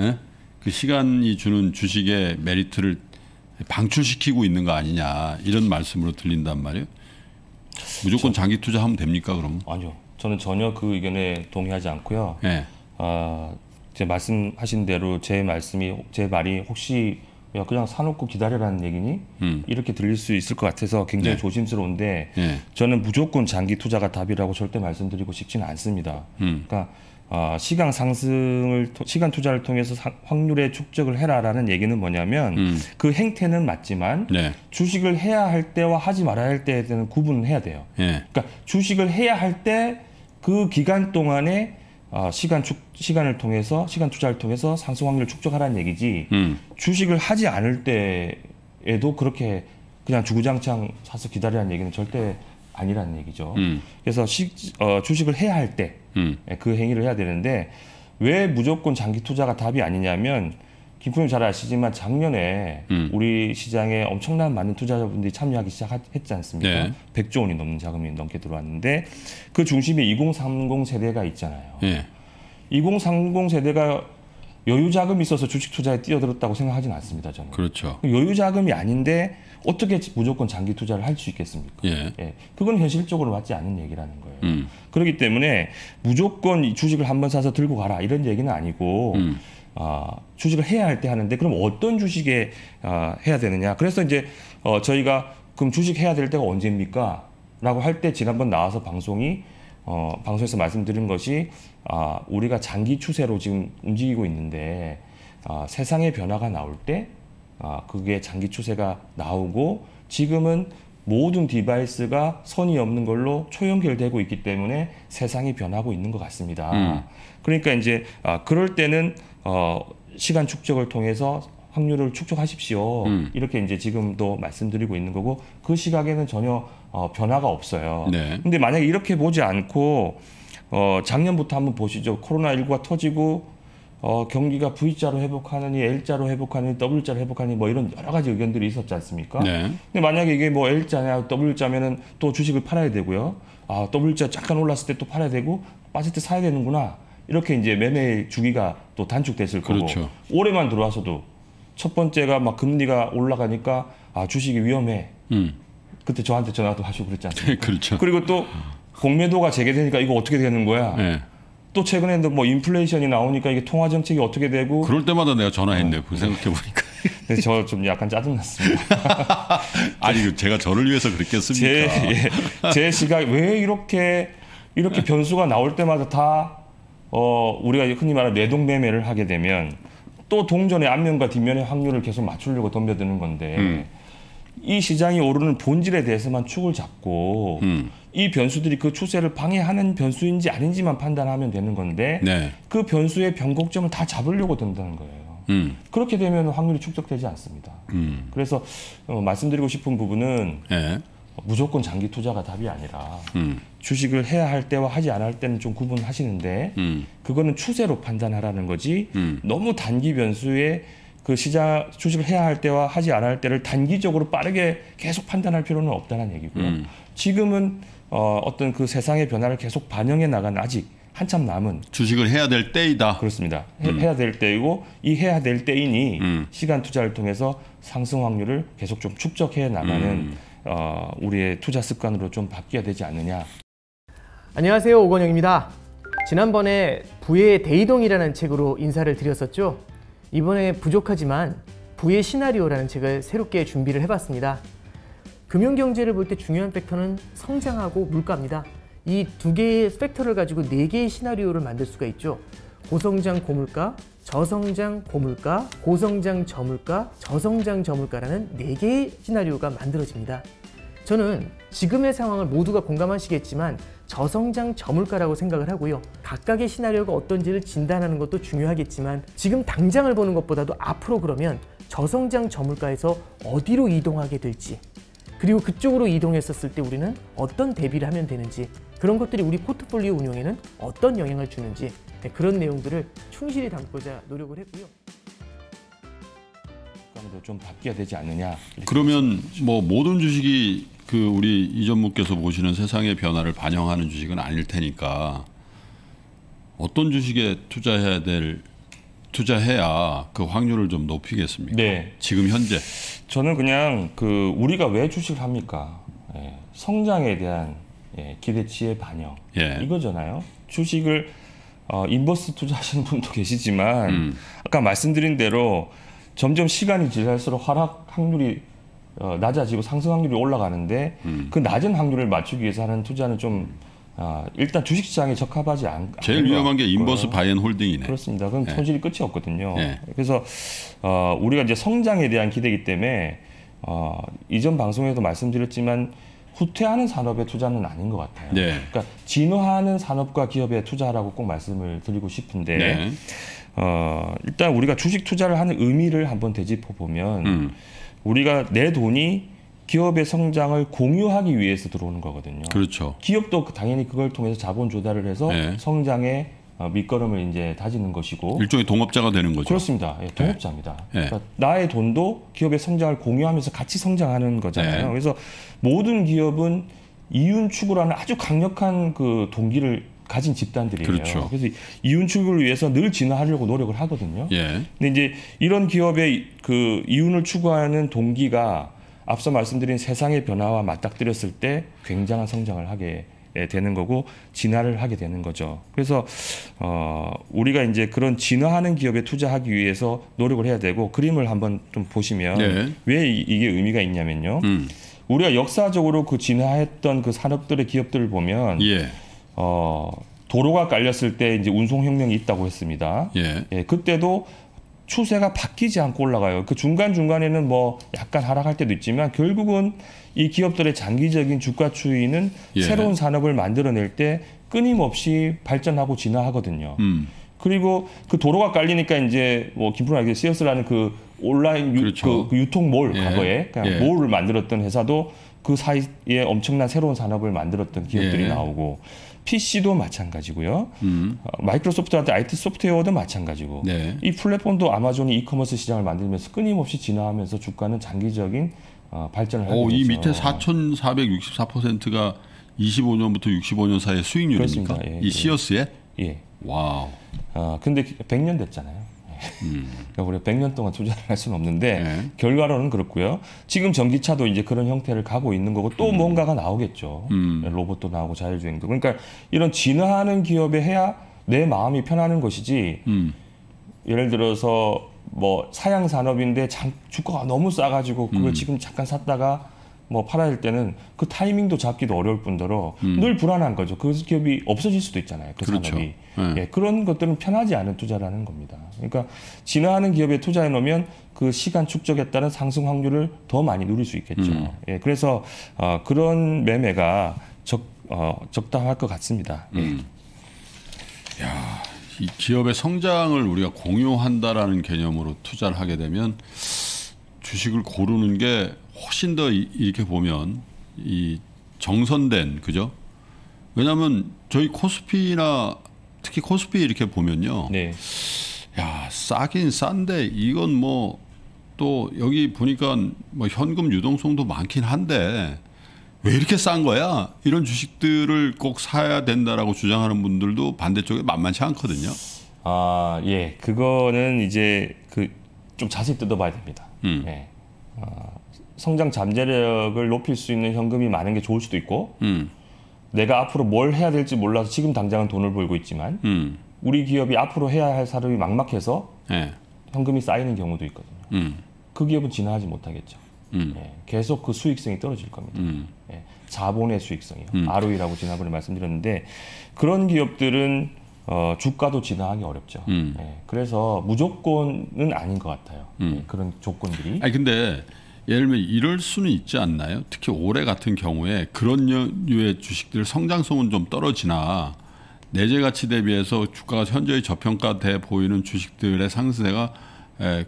예? 그 시간이 주는 주식의 메리트를 방출시키고 있는 거 아니냐 이런 말씀으로 들린단 말이에요. 무조건 장기 투자하면 됩니까 그럼? 아니요. 저는 전혀 그 의견에 동의하지 않고요. 예. 어, 이제 말씀하신 대로 제 말씀이 제 말이 혹시 야 그냥 사놓고 기다려라는 얘기니 음. 이렇게 들릴 수 있을 것 같아서 굉장히 네. 조심스러운데 네. 저는 무조건 장기 투자가 답이라고 절대 말씀드리고 싶지는 않습니다. 음. 그러니까 어, 시간 상승을 시간 투자를 통해서 사, 확률의 축적을 해라라는 얘기는 뭐냐면 음. 그 행태는 맞지만 네. 주식을 해야 할 때와 하지 말아야 할 때에 대한 구분을 해야 돼요. 예. 그러니까 주식을 해야 할 때 그 기간 동안에 어, 시간 축, 시간을 통해서 시간 투자를 통해서 상승 확률 을 축적하라는 얘기지 음. 주식을 하지 않을 때에도 그렇게 그냥 주구장창 사서 기다리라는 얘기는 절대 아니라는 얘기죠. 음. 그래서 시, 어, 주식을 해야 할 때그 음. 예, 행위를 해야 되는데 왜 무조건 장기 투자가 답이 아니냐면 김프님 잘 아시지만 작년에 음. 우리 시장에 엄청난 많은 투자자분들이 참여하기 시작했지 않습니까? 네. 100조 원이 넘는 자금이 넘게 들어왔는데 그 중심에 2030 세대가 있잖아요. 네. 예. 2030 세대가 여유 자금이 있어서 주식 투자에 뛰어들었다고 생각하지는 않습니다. 저는. 그렇죠. 그 여유 자금이 아닌데 어떻게 무조건 장기 투자를 할 수 있겠습니까? 예. 예. 그건 현실적으로 맞지 않는 얘기라는 거예요. 음. 그렇기 때문에 무조건 주식을 한번 사서 들고 가라 이런 얘기는 아니고 음. 아, 주식을 해야 할 때 하는데 그럼 어떤 주식에 아, 해야 되느냐? 그래서 이제 어, 저희가 그럼 주식 해야 될 때가 언제입니까? 라고 할 때 지난번 나와서 방송이 어, 방송에서 말씀드린 것이 아, 우리가 장기 추세로 지금 움직이고 있는데 아, 세상의 변화가 나올 때 아, 그게 장기 추세가 나오고 지금은 모든 디바이스가 선이 없는 걸로 초연결되고 있기 때문에 세상이 변하고 있는 것 같습니다. 음. 그러니까 이제 아, 그럴 때는 어, 시간 축적을 통해서 확률을 축적하십시오. 음. 이렇게 이제 지금도 말씀드리고 있는 거고 그 시각에는 전혀 어, 변화가 없어요. 네. 근데 만약에 이렇게 보지 않고 어, 작년부터 한번 보시죠. 코로나19가 터지고 어, 경기가 V자로 회복하느니 L자로 회복하느니 W자로 회복하느니 뭐 이런 여러 가지 의견들이 있었지 않습니까? 네. 근데 만약에 이게 뭐 L자냐 W자면은 또 주식을 팔아야 되고요. 아, W자 잠깐 올랐을 때 또 팔아야 되고 빠질 때 사야 되는구나. 이렇게 이제 매매 주기가 또 단축됐을 거고 그렇죠. 올해만 들어와서도 첫 번째가 막 금리가 올라가니까 아 주식이 위험해. 음. 그때 저한테 전화도 하시고 그랬지 않습니까? <laughs> 그렇죠. 그리고 또 공매도가 재개되니까 이거 어떻게 되는 거야? 네. 또 최근에도 뭐 인플레이션이 나오니까 이게 통화 정책이 어떻게 되고 그럴 때마다 내가 전화했네. 네. 생각해 보니까. <laughs> 저좀 약간 짜증났습니다. <laughs> 아니 그 제가 저를 위해서 그랬겠습니까? 제, 예, 제 시각 왜 이렇게 이렇게 변수가 나올 때마다 다 어, 우리가 흔히 말하는 내동매매를 하게 되면 또 동전의 앞면과 뒷면의 확률을 계속 맞추려고 덤벼드는 건데 음. 이 시장이 오르는 본질에 대해서만 축을 잡고 음. 이 변수들이 그 추세를 방해하는 변수인지 아닌지만 판단하면 되는 건데 네. 그 변수의 변곡점을 다 잡으려고 든다는 거예요. 음. 그렇게 되면 확률이 축적되지 않습니다. 음. 그래서 어, 말씀드리고 싶은 부분은 네. 무조건 장기 투자가 답이 아니라 음. 주식을 해야 할 때와 하지 않을 때는 좀 구분하시는데 음. 그거는 추세로 판단하라는 거지 음. 너무 단기 변수에 그 시장 주식을 해야 할 때와 하지 않을 때를 단기적으로 빠르게 계속 판단할 필요는 없다는 얘기고요. 음. 지금은 어, 어떤 그 세상의 변화를 계속 반영해 나간 아직 한참 남은 주식을 해야 될 때이다. 그렇습니다. 음. 해, 야될 때이고 이 해야 될 때이니 음. 시간 투자를 통해서 상승 확률을 계속 좀 축적해 나가는 음. 어, 우리의 투자 습관으로 좀 바뀌어야 되지 않느냐. 안녕하세요 오건영입니다 지난번에 부의 대이동이라는 책으로 인사를 드렸었죠 이번에 부족하지만 부의 시나리오라는 책을 새롭게 준비를 해봤습니다 금융경제를 볼 때 중요한 팩터는 성장하고 물가입니다 이 두 개의 팩터를 가지고 네 개의 시나리오를 만들 수가 있죠 고성장 고물가, 저성장 고물가, 고성장 저물가, 저성장 저물가라는 네 개의 시나리오가 만들어집니다 저는 지금의 상황을 모두가 공감하시겠지만 저성장 저물가라고 생각을 하고요. 각각의 시나리오가 어떤지를 진단하는 것도 중요하겠지만 지금 당장을 보는 것보다도 앞으로 그러면 저성장 저물가에서 어디로 이동하게 될지 그리고 그쪽으로 이동했었을 때 우리는 어떤 대비를 하면 되는지 그런 것들이 우리 포트폴리오 운영에는 어떤 영향을 주는지 네, 그런 내용들을 충실히 담고자 노력을 했고요. 시으로좀 바뀌어야 되지 않느냐. 그러면 뭐 모든 주식이 그 우리 이 전무께서 보시는 세상의 변화를 반영하는 주식은 아닐 테니까 어떤 주식에 투자해야 될 투자해야 그 확률을 좀 높이겠습니까? 네. 지금 현재 저는 그냥 그 우리가 왜 주식을 합니까? 예, 성장에 대한 예, 기대치의 반영 예. 이거잖아요. 주식을 어, 인버스 투자하시는 분도 <laughs> 계시지만 음. 아까 말씀드린 대로 점점 시간이 지날수록 하락 확률이 어, 낮아지고 상승 확률이 올라가는데 음. 그 낮은 확률을 맞추기 위해서 하는 투자는 좀 아, 일단 주식시장에 적합하지 않. 제일 위험한 게 인버스 바이앤홀딩이네. 그렇습니다. 그럼 네. 예. 손실 끝이 없거든요. 네. 그래서 어, 우리가 이제 성장에 대한 기대기 때문에 어, 이전 방송에도 말씀드렸지만 후퇴하는 산업에 투자는 아닌 것 같아요. 네. 그러니까 진화하는 산업과 기업에 투자라고 꼭 말씀을 드리고 싶은데. 네. 어, 일단 우리가 주식 투자를 하는 의미를 한번 되짚어 보면 음. 우리가 내 돈이 기업의 성장을 공유하기 위해서 들어오는 거거든요. 그렇죠. 기업도 그 당연히 그걸 통해서 자본 조달을 해서 네. 성장에 어, 밑거름을 이제 다지는 것이고 일종의 동업자가 되는 거죠. 그렇습니다. 예, 네. 동업자입니다. 네. 그러니까 나의 돈도 기업의 성장을 공유하면서 같이 성장하는 거잖아요. 네. 그래서 모든 기업은 이윤 추구라는 아주 강력한 그 동기를 가진 집단들이에요. 그렇죠. 그래서 이윤축을 위해서 늘 진화하려고 노력을 하거든요. 예. 근데 이제 이런 기업의 그 이윤을 추구하는 동기가 앞서 말씀드린 세상의 변화와 맞닥뜨렸을 때 굉장한 성장을 하게 예, 되는 거고 진화를 하게 되는 거죠. 그래서 어, 우리가 이제 그런 진화하는 기업에 투자하기 위해서 노력을 해야 되고 그림을 한번 좀 보시면 네. 왜 이, 게 의미가 있냐면요. 음. 우리가 역사적으로 그 진화했던 그 산업들의 기업들을 보면 예. 어, 도로가 깔렸을 때 이제 운송 혁명이 있다고 했습니다. 예. 예. 그때도 추세가 바뀌지 않고 올라가요. 그 중간 중간에는 뭐 약간 하락할 때도 있지만 결국은 이 기업들의 장기적인 주가 추이는 예. 새로운 산업을 만들어낼 때 끊임없이 발전하고 진화하거든요. 음. 그리고 그 도로가 깔리니까 이제 뭐 김프로 알게 시어스라는 그 온라인 유, 그렇죠. 그, 그 유통몰 예. 과거에 그냥니 예. 몰을 만들었던 회사도 그 사이에 엄청난 새로운 산업을 만들었던 기업들이 예. 나오고 PC도 마찬가지고요. 음. 어, 마이크로소프트한테 IT 소프트웨어도 마찬가지고 네. 이 플랫폼도 아마존이 이커머스 시장을 만들면서 끊임없이 진화하면서 주가는 장기적인 어, 발전을 하고 있이 어, 밑에 4,464%가 25년부터 65년 사이의 수익률입니까? 예, 이 예. 시어에 예. 와우. 어, 근데 100년 됐잖아요. 그러니까 우리가 100년 동안 투자를 할 수는 없는데 네. 결과로는 그렇고요. 지금 전기차도 이제 그런 형태를 가고 있는 거고 또 음. 뭔가가 나오겠죠. 음. 로봇도 나오고 자율주행도. 그러니까 이런 진화하는 기업에 해야 내 마음이 편하는 것이지. 음. 예를 들어서 뭐 사양 산업인데 주가가 너무 싸가지고 그걸 음. 지금 잠깐 샀다가 뭐 팔아야 될 때는 그 타이밍도 잡기도 어려울 뿐더러 음. 늘 불안한 거죠. 그 기업이 없어질 수도 있잖아요. 그 그렇죠. 산업이. 네. 예, 그런 것들은 편하지 않은 투자라는 겁니다. 그러니까 진화하는 기업에 투자해 놓으면 그 시간 축적에 따른 상승 확률을 더 많이 누릴 수 있겠죠. 음. 예, 그래서 어, 그런 매매가 적, 어, 적당할 것 같습니다. 예. 음. 이 기업의 성장을 우리가 공유한다라는 개념으로 투자를 하게 되면 주식을 고르는 게 훨씬 더 이렇게 보면 이 정선된 그죠? 왜냐하면 저희 코스피나 특히 코스피 이렇게 보면요. 네. 야 싸긴 싼데 이건 뭐 또 여기 보니까 뭐 현금 유동성도 많긴 한데 왜 이렇게 싼 거야? 이런 주식들을 꼭 사야 된다라고 주장하는 분들도 반대쪽에 만만치 않거든요. 아 예, 그거는 이제 그 좀 자세히 뜯어봐야 됩니다. 음. 예. 어, 성장 잠재력을 높일 수 있는 현금이 많은 게 좋을 수도 있고 음. 내가 앞으로 뭘 해야 될지 몰라서 지금 당장은 돈을 벌고 있지만 음. 우리 기업이 앞으로 해야 할 사람이 막막해서 네. 현금이 쌓이는 경우도 있거든요. 음. 그 기업은 진화하지 못하겠죠. 음. 예, 계속 그 수익성이 떨어질 겁니다. 음. 예, 자본의 수익성이요. 음. ROE라고 지난번에 말씀드렸는데 그런 기업들은 어, 주가도 진화하기 어렵죠. 음. 예, 그래서 무조건은 아닌 것 같아요. 예. 그런 조건들이. 아니 근데 예를 들면 이럴 수는 있지 않나요? 특히 올해 같은 경우에 그런 류의 주식들 성장성은 좀 떨어지나 내재 가치 대비해서 주가가 현저히 저평가돼 보이는 주식들의 상승세가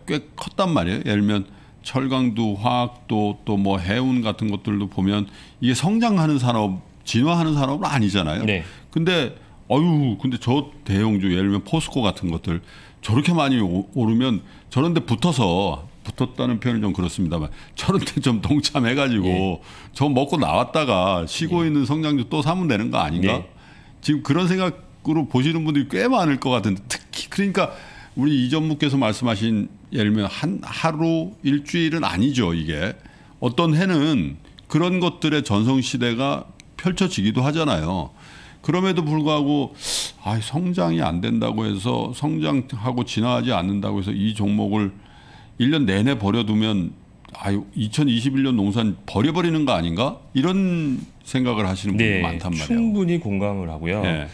꽤 컸단 말이에요. 예를 들면 철강도 화학도 또 뭐 해운 같은 것들도 보면 이게 성장하는 산업 진화하는 산업은 아니잖아요. 네. 근데 어유 근데 저 대형주 예를 들면 포스코 같은 것들 저렇게 많이 오르면 저런데 붙어서 붙었다는 표현이 좀 그렇습니다만 저런데 좀 동참해가지고 예. 저 먹고 나왔다가 쉬고 예. 있는 성장주 또 사면 되는 거 아닌가? 예. 지금 그런 생각으로 보시는 분들이 꽤 많을 것 같은데 특히 그러니까 우리 이 전무께서 말씀하신 예를 들면 한 하루 일주일은 아니죠 이게 어떤 해는 그런 것들의 전성 시대가 펼쳐지기도 하잖아요. 그럼에도 불구하고 아, 성장이 안 된다고 해서 성장하고 진화하지 않는다고 해서 이 종목을 1년 내내 버려두면 아유 2021년 농산 버려버리는 거 아닌가 이런 생각을 하시는 분이 네, 많단 말이에요. 충분히 공감을 하고요. 네.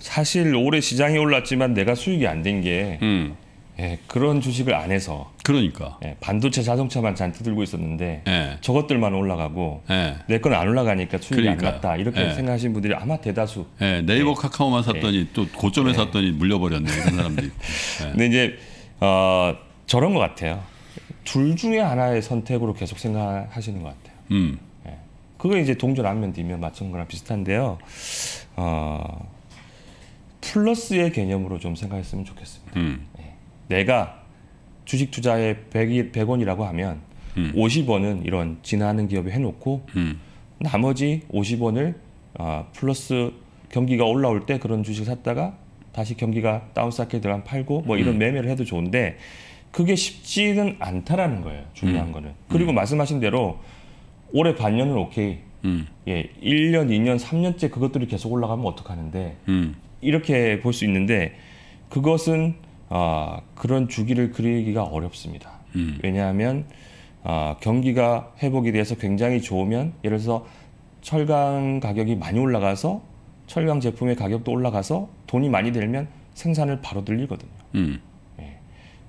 사실 올해 시장이 올랐지만 내가 수익이 안 된게 음. 예, 그런 주식을 안 해서 그러니까 예, 반도체 자동차만 잔뜩 들고 있었는데 예. 저것들만 올라가고 예. 내건 안 올라가니까 수익이 그러니까요. 안 났다 이렇게 예. 생각하시는 분들이 아마 대다수 네이버 카카오만 샀더니 또 고점에 샀더니 물려버렸네 그런 사람들이 <laughs> 근데 이제 어, 저런 것 같아요. 둘 중에 하나의 선택으로 계속 생각하시는 것 같아요. 음. 예. 그거 이제 동전 앞면 뒤면 맞춘 거랑 비슷한데요. 어, 플러스의 개념으로 좀 생각했으면 좋겠습니다. 음. 예. 내가 주식 투자에 100, 100원이라고 하면 음. 50원은 이런 진화하는 기업에 해놓고 음. 나머지 50원을 어, 플러스 경기가 올라올 때 그런 주식 샀다가 다시 경기가 다운사이드랑 팔고 뭐 이런 음. 매매를 해도 좋은데 그게 쉽지는 않다라는 거예요. 중요한 음. 거는. 그리고 음. 말씀하신 대로 올해 반년은 오케이. 음. 예, 1년, 2년, 3년째 그것들이 계속 올라가면 어떡하는데. 음. 이렇게 볼 수 있는데 그것은 아, 어, 그런 주기를 그리기가 어렵습니다. 음. 왜냐하면 아, 어, 경기가 회복이 돼서 굉장히 좋으면 예를 들어서 철강 가격이 많이 올라가서 철강 제품의 가격도 올라가서 돈이 많이 들면 생산을 바로 늘리거든요. 음.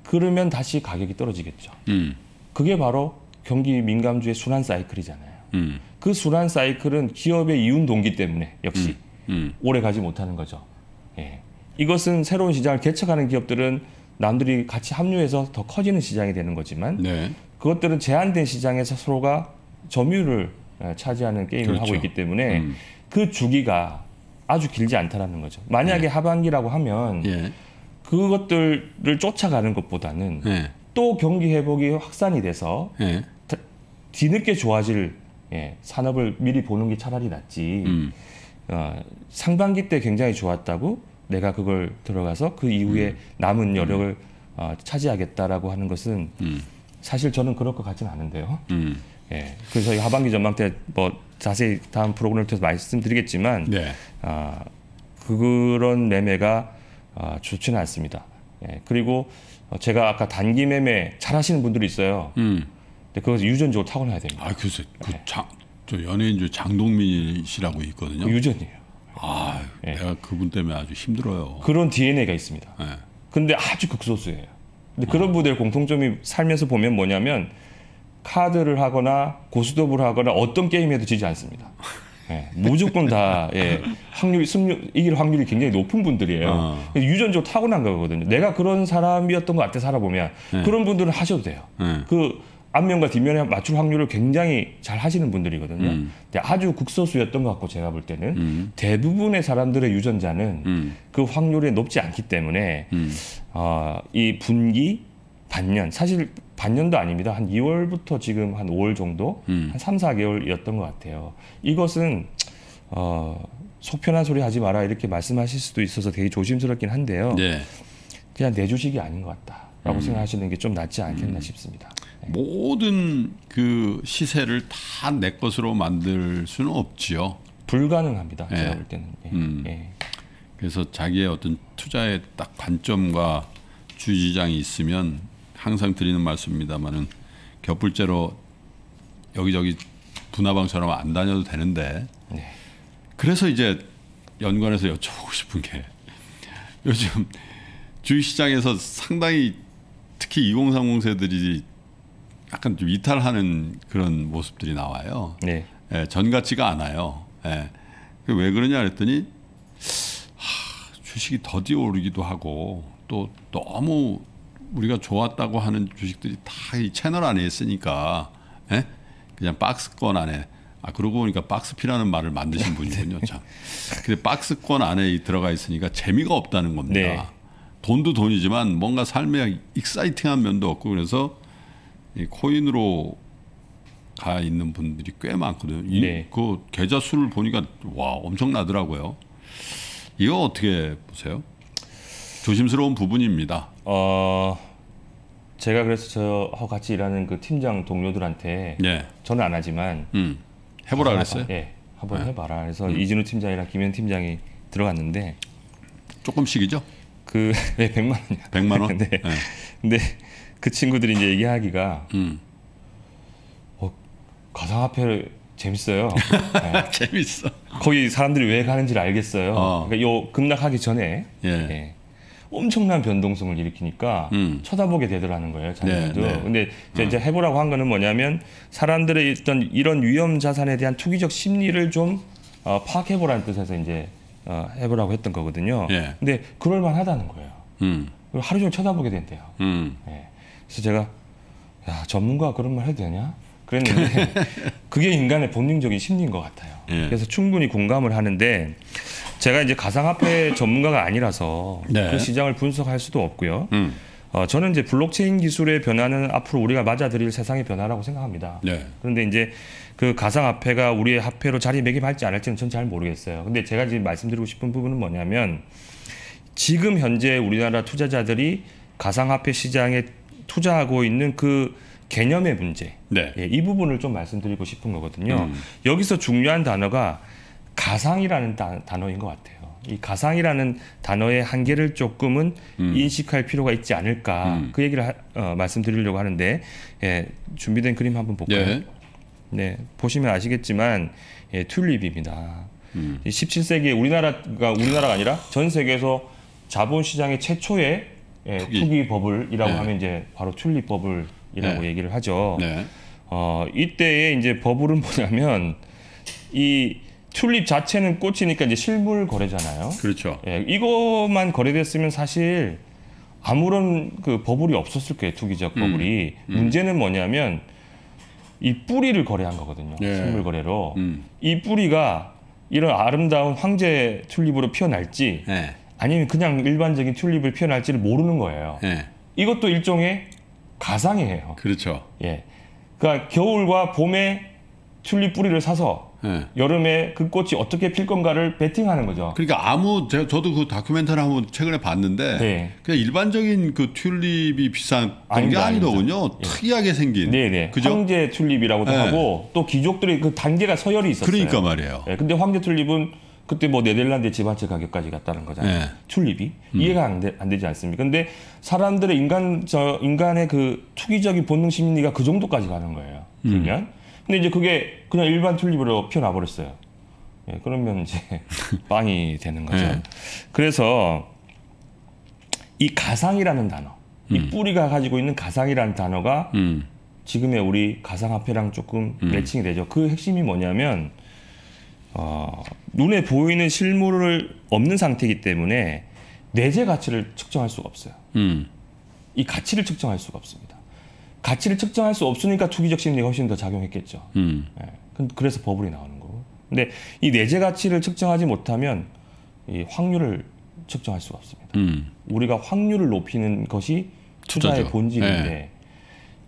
그러면 다시 가격이 떨어지겠죠. 음. 그게 바로 경기 민감주의 순환 사이클이잖아요. 음. 그 순환 사이클은 기업의 이윤 동기 때문에 역시 음. 음. 오래 가지 못하는 거죠. 예. 이것은 새로운 시장을 개척하는 기업들은 남들이 같이 합류해서 더 커지는 시장이 되는 거지만 네. 그것들은 제한된 시장에서 서로가 점유율을 어, 차지하는 게임을 그렇죠. 하고 있기 때문에 음. 그 주기가 아주 길지 않다라는 거죠. 만약에 예. 하반기라고 하면 예. 그것들을 쫓아가는 것보다는 네. 또 경기 회복이 확산이 돼서 네. 뒤늦게 좋아질 예, 산업을 미리 보는 게 차라리 낫지. 음. 어, 상반기 때 굉장히 좋았다고 내가 그걸 들어가서 그 이후에 음. 남은 음. 여력을 음. 어, 차지하겠다라고 하는 것은 음. 사실 저는 그럴 것 같지는 않은데요. 음. 예, 그래서 하반기 전망 때 뭐 자세히 다음 프로그램을 통해서 말씀드리겠지만 네. 어, 그런 매매가 아, 좋지는 않습니다. 예, 그리고 어, 제가 아까 단기 매매 잘하시는 분들이 있어요. 음. 근데 그것을 유전적으로 타고나야 됩니다. 아, 글쎄, 그 예. 장, 저 연예인 중 장동민 씨라고 있거든요. 유전이에요. 아, 예. 내가 그분 때문에 아주 힘들어요. 그런 DNA가 있습니다. 예. 근데 아주 극소수예요. 근데 그런 아. 분들의 공통점이 살면서 보면 뭐냐면 카드를 하거나 고스톱을 하거나 어떤 게임에도 지지 않습니다. 예, 무조건 다 예, 확률 이 승률 이길 확률이 굉장히 높은 분들이에요. 어. 유전적으로 타고난 거거든요. 내가 그런 사람이었던 것 같아 살아보면 네. 그런 분들은 하셔도 돼요. 네. 그 앞면과 뒷면에 맞출 확률을 굉장히 잘 하시는 분들이거든요. 음. 근데 아주 극소수였던 것 같고 제가 볼 때는 음. 대부분의 사람들의 유전자는 음. 그 확률이 높지 않기 때문에 음. 어, 이 분기 반년 사실 반년도 아닙니다. 한 2월부터 지금 한 5월 정도 음. 한 3, 4개월이었던 것 같아요. 이것은 어, 속편한 소리 하지 마라 이렇게 말씀하실 수도 있어서 되게 조심스럽긴 한데요. 네. 그냥 내 주식이 아닌 것 같다라고 음. 생각하시는 게 좀 낫지 않겠나 음. 싶습니다. 네. 모든 그 시세를 다 내 것으로 만들 수는 없지요. 불가능합니다. 네. 제가 볼 때는. 예. 음. 네. 그래서 자기의 어떤 투자의 딱 관점과 주지장이 있으면 항상 드리는 말씀입니다만은 곁불제로 여기저기 분화방처럼 안 다녀도 되는데 네. 그래서 이제 연관해서 여쭤보고 싶은 게 요즘 주식 시장에서 상당히 특히 2030 세들이 약간 좀 이탈하는 그런 모습들이 나와요. 네. 예, 전 같지가 않아요. 예. 그 왜 그러냐 그랬더니 하, 주식이 더디 오르기도 하고 또 너무 우리가 좋았다고 하는 주식들이 다 이 채널 안에 있으니까 에? 예? 그냥 박스권 안에 아 그러고 보니까 박스피라는 말을 만드신 분이군요 참. 근데 박스권 안에 들어가 있으니까 재미가 없다는 겁니다. 네. 돈도 돈이지만 뭔가 삶에 익사이팅한 면도 없고 그래서 이 코인으로 가 있는 분들이 꽤 많거든요. 이, 네. 그 계좌 수를 보니까 와 엄청나더라고요. 이거 어떻게 보세요? 조심스러운 부분입니다. 어, 제가 그래서 저 같이 일하는 그 팀장 동료들한테 예. 저는 안 하지만 음. 해보라 아, 그랬어요. 예, 한번 예. 해봐라. 그래서 음. 이진우 팀장이랑 김현 팀장이 들어갔는데 조금씩이죠? 그 <laughs> 네, 만 원이요. 1만 원. <laughs> 네. 예. 근데 그 친구들이 이제 얘기하기가 음. 어, 가상화폐 재밌어요. <laughs> 네. 재밌어. 거기 사람들이 왜 가는지를 알겠어요. 어. 그러니까 요 급락하기 전에 예. 네. 엄청난 변동성을 일으키니까 음. 쳐다보게 되더라는 거예요. 자녀들도. 네, 네. 근데 이제, 음. 이제 해보라고 한 거는 뭐냐면 사람들의 어떤 이런 위험 자산에 대한 투기적 심리를 좀 어, 파악해보라는 뜻에서 이제 어, 해보라고 했던 거거든요. 예. 근데 그럴 만하다는 거예요. 음. 하루 종일 쳐다보게 된대요. 음. 예. 그래서 제가 야 전문가가 그런 말 해도 되냐? 그랬는데 <laughs> 그게 인간의 본능적인 심리인 것 같아요. 예. 그래서 충분히 공감을 하는데 제가 이제 가상화폐 <laughs> 전문가가 아니라서 네. 그 시장을 분석할 수도 없고요. 음. 어, 저는 이제 블록체인 기술의 변화는 앞으로 우리가 맞아들일 세상의 변화라고 생각합니다. 네. 그런데 이제 그 가상화폐가 우리의 화폐로 자리매김할지 안 할지는 전 잘 모르겠어요. 근데 제가 지금 말씀드리고 싶은 부분은 뭐냐면 지금 현재 우리나라 투자자들이 가상화폐 시장에 투자하고 있는 그 개념의 문제 네. 예, 이 부분을 좀 말씀드리고 싶은 거거든요. 음. 여기서 중요한 단어가 가상이라는 단어인 것 같아요. 이 가상이라는 단어의 한계를 조금은 음. 인식할 필요가 있지 않을까 음. 그 얘기를 하, 어, 말씀드리려고 하는데 예, 준비된 그림 한번 볼까요? 예. 네 보시면 아시겠지만 예, 튤립입니다. 음. 17세기에 우리나라가 우리나라가 아니라 전 세계에서 자본시장의 최초의 예, 투기 버블이라고 예. 하면 이제 바로 튤립 버블이라고 네. 얘기를 하죠. 네. 어, 이때의 이제 버블은 뭐냐면 이 튤립 자체는 꽃이니까 이제 실물 거래잖아요. 그렇죠. 예, 이것만 거래됐으면 사실 아무런 그 버블이 없었을 거예요. 투기적 음. 버블이. 음, 음. 문제는 뭐냐면 이 뿌리를 거래한 거거든요. 예. 실물 거래로. 음. 이 뿌리가 이런 아름다운 황제 튤립으로 피어날지 예. 아니면 그냥 일반적인 튤립을 피어날지를 모르는 거예요. 예. 이것도 일종의 가상이에요. 그렇죠. 예. 그러니까 겨울과 봄에 튤립 뿌리를 사서 네. 여름에 그 꽃이 어떻게 필 건가를 베팅하는 거죠. 그러니까 아무 제가 저도 그 다큐멘터리 한번 최근에 봤는데 네. 그냥 일반적인 그 튤립이 비싼 게 아니더군요. 예. 특이하게 생긴. 네네. 네. 그죠? 황제 튤립이라고도 네. 하고 또 귀족들의 그 단계가 서열이 있었어요. 그러니까 말이에요. 네. 근데 황제 튤립은 그때 뭐 네덜란드 지반채 가격까지 갔다는 거잖아요. 네. 튤립이 음. 이해가 안, 되, 안 되지 않습니까? 근데 사람들의 인간 저 인간의 그 투기적인 본능 심리가 그 정도까지 가는 거예요. 음. 그러면. 음. 근데 이제 그게 그냥 일반 튤립으로 피어나버렸어요. 예, 그러면 이제 <laughs> 빵이 되는 거죠. 네. 그래서 이 가상이라는 단어, 음. 이 뿌리가 가지고 있는 가상이라는 단어가 음. 지금의 우리 가상화폐랑 조금 음. 매칭이 되죠. 그 핵심이 뭐냐면 어, 눈에 보이는 실물을 없는 상태이기 때문에 내재 가치를 측정할 수가 없어요. 음. 이 가치를 측정할 수가 없습니다. 가치를 측정할 수 없으니까 투기적 심리가 훨씬 더 작용했겠죠. 음. 네. 그래서 버블이 나오는 거고. 근데 이 내재 가치를 측정하지 못하면 이 확률을 측정할 수가 없습니다. 음. 우리가 확률을 높이는 것이 투자의 투자죠. 본질인데 네.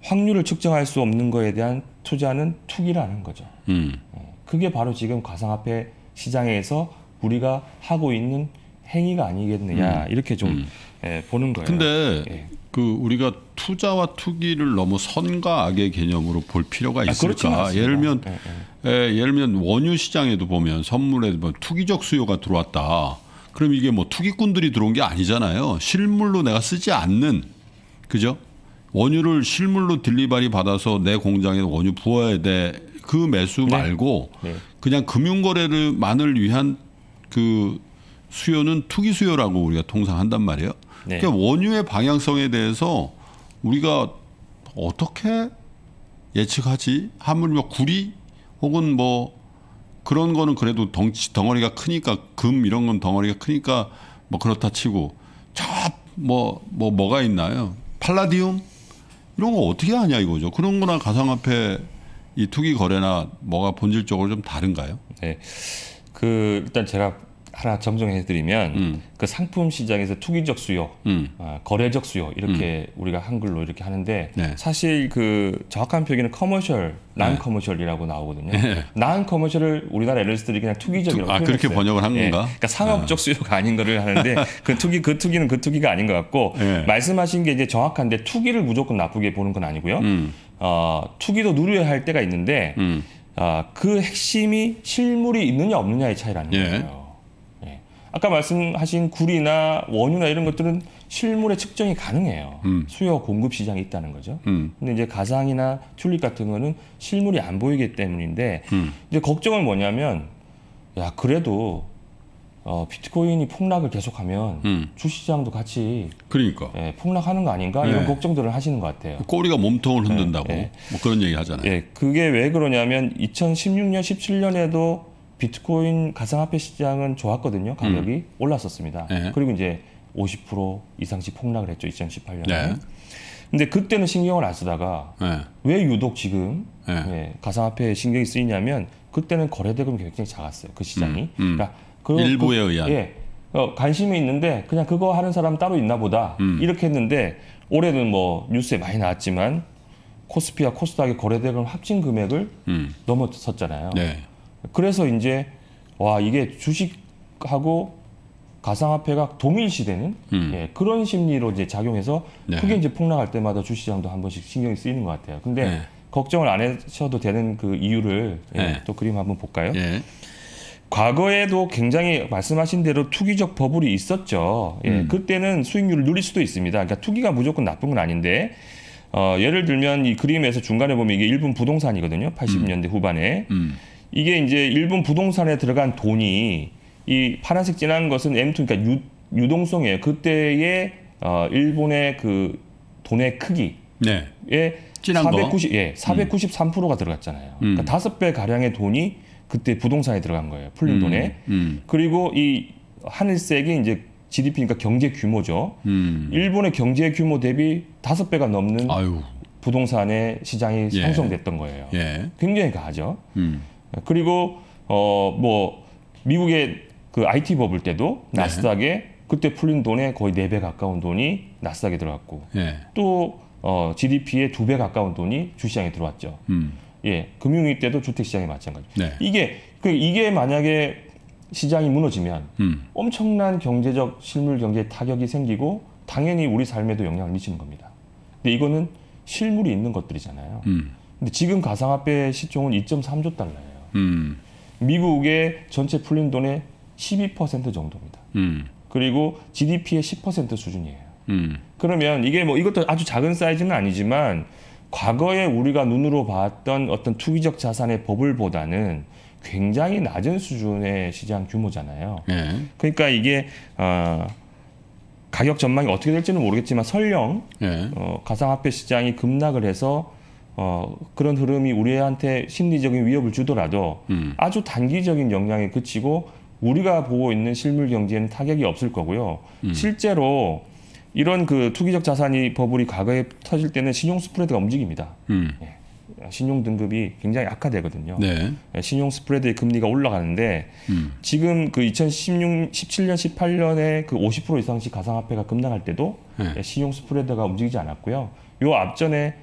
확률을 측정할 수 없는 거에 대한 투자는 투기라는 거죠. 음. 예. 그게 바로 지금 가상화폐 시장에서 우리가 하고 있는 행위가 아니겠느냐 음. 이렇게 좀 음. 예, 보는 거예요. 근데 예. 그 우리가 투자와 투기를 너무 선과 악의 개념으로 볼 필요가 아, 있을까? 아, 예를 들면 예, 예. 예, 예를 들면 원유 시장에도 보면 선물에 뭐 투기적 수요가 들어왔다. 그럼 이게 뭐 투기꾼들이 들어온 게 아니잖아요. 실물로 내가 쓰지 않는 그죠? 원유를 실물로 딜리바리 받아서 내 공장에 원유 부어야 돼. 그 매수 네. 말고 네. 그냥 금융 거래를 만을 위한 그 수요는 투기 수요라고 우리가 통상 한단 말이에요. 네. 그러니까 원유의 방향성에 대해서 우리가 어떻게 예측하지? 하물며 뭐 구리 혹은 뭐 그런 거는 그래도 덩치 덩어리가 크니까 금 이런 건 덩어리가 크니까 뭐 그렇다 치고 저뭐뭐 뭐, 뭐가 있나요? 팔라디움 이런 거 어떻게 하냐 이거죠. 그런 거나 가상화폐 이 투기 거래나 뭐가 본질적으로 좀 다른가요? 네. 그 일단 제가 하나 정정해드리면 음. 그 상품 시장에서 투기적 수요, 음. 어, 거래적 수요 이렇게 음. 우리가 한글로 이렇게 하는데 네. 사실 그 정확한 표기는 커머셜, 난 커머셜이라고 나오거든요. 난 네. 커머셜을 우리나라 LS들이 그냥 투기적이라고 투, 아 그렇게 번역을 한 예. 건가? 예. 그러니까 상업적 아. 수요가 아닌 거를 하는데 그 투기 그 투기는 그 투기가 아닌 것 같고 예. 말씀하신 게 이제 정확한데 투기를 무조건 나쁘게 보는 건 아니고요. 음. 어, 투기도 누려야 할 때가 있는데. 음. 아, 그 핵심이 실물이 있느냐 없느냐의 차이라는 예. 거예요. 아까 말씀하신 구리나 원유나 이런 것들은 실물의 측정이 가능해요. 음. 수요 공급 시장이 있다는 거죠. 음. 근데 이제 가상이나 튤립 같은 거는 실물이 안 보이기 때문인데 음. 이제 걱정은 뭐냐면 야 그래도 어, 비트코인이 폭락을 계속하면 음. 주시장도 같이 그러니까 예, 폭락하는 거 아닌가 이런 네. 걱정들을 하시는 것 같아요. 꼬리가 몸통을 흔든다고 네. 네. 뭐 그런 얘기 하잖아요. 예, 그게 왜 그러냐면 2016년 17년에도 비트코인 가상화폐 시장은 좋았거든요. 가격이 음. 올랐었습니다. 네. 그리고 이제 50% 이상씩 폭락을 했죠. 2018년에. 네. 근데 그때는 신경을 안 쓰다가 네. 왜 유독 지금 네. 가상화폐에 신경이 쓰이냐면 그때는 거래 대금이 굉장히 작았어요. 그 시장이. 음. 음. 그러니까 그, 일부에 그, 의한. 예. 어, 관심이 있는데 그냥 그거 하는 사람 따로 있나 보다. 음. 이렇게 했는데 올해는 뭐 뉴스에 많이 나왔지만 코스피와 코스닥의 거래 대금 합친 금액을 음. 넘어섰잖아요. 네. 그래서 이제 와 이게 주식하고 가상화폐가 동일시되는 음. 예, 그런 심리로 이제 작용해서 네. 크게 이제 폭락할 때마다 주시장도 한 번씩 신경이 쓰이는 것 같아요. 근데 네. 걱정을 안 하셔도 되는 그 이유를 예, 네. 또 그림 한번 볼까요? 예. 과거에도 굉장히 말씀하신 대로 투기적 버블이 있었죠. 예, 음. 그때는 수익률을 누릴 수도 있습니다. 그러니까 투기가 무조건 나쁜 건 아닌데 어, 예를 들면 이 그림에서 중간에 보면 이게 일본 부동산이거든요. 80년대 음. 후반에. 음. 이게 이제 일본 부동산에 들어간 돈이 이 파란색 진한 것은 M2 그러니까 유, 유동성이에요. 그때의 어, 일본의 그 돈의 크기. 네. 예. 490, 거. 예, 493%가 음. 들어갔잖아요. 음. 그러니까 다섯 배 가량의 돈이 그때 부동산에 들어간 거예요. 풀린 음. 돈에. 음. 그리고 이 하늘색이 이제 GDP니까 경제 규모죠. 음. 일본의 경제 규모 대비 5 배가 넘는 아유. 부동산의 시장이 예. 형성됐던 거예요. 예. 굉장히 가죠. 하 음. 어, 그리고 어 뭐 미국의 그 IT 버블 때도 네. 나스닥에 그때 풀린 돈에 거의 네 배 가까운 돈이 나스닥에 들어갔고 네. 또 어, GDP의 두 배 가까운 돈이 주시장에 들어왔죠. 음. 예, 금융위 때도 주택시장이 마찬가지. 네. 이게 그 이게 만약에 시장이 무너지면 음. 엄청난 경제적 실물 경제에 타격이 생기고 당연히 우리 삶에도 영향을 미치는 겁니다. 근데 이거는 실물이 있는 것들이잖아요. 음. 근데 지금 가상화폐 시총은 2.3조 달러예요. 음. 미국의 전체 풀린 돈의 12% 정도입니다. 음. 그리고 GDP의 10% 수준이에요. 음. 그러면 이게 뭐 이것도 아주 작은 사이즈는 아니지만 과거에 우리가 눈으로 봤던 어떤 투기적 자산의 버블보다는 굉장히 낮은 수준의 시장 규모잖아요. 네. 그러니까 이게 어, 가격 전망이 어떻게 될지는 모르겠지만 설령 네. 어, 가상화폐 시장이 급락을 해서 어, 그런 흐름이 우리한테 심리적인 위협을 주더라도 음. 아주 단기적인 영향에 그치고 우리가 보고 있는 실물 경제에는 타격이 없을 거고요. 음. 실제로 이런 그 투기적 자산이 버블이 과거에 터질 때는 신용 스프레드가 움직입니다. 음. 예. 신용 등급이 굉장히 악화되거든요. 네. 예. 신용 스프레드의 금리가 올라가는데 음. 지금 그 2016, 17년, 18년에 그 50% 이상씩 가상화폐가 급락할 때도 네. 예. 신용 스프레드가 움직이지 않았고요. 요 앞전에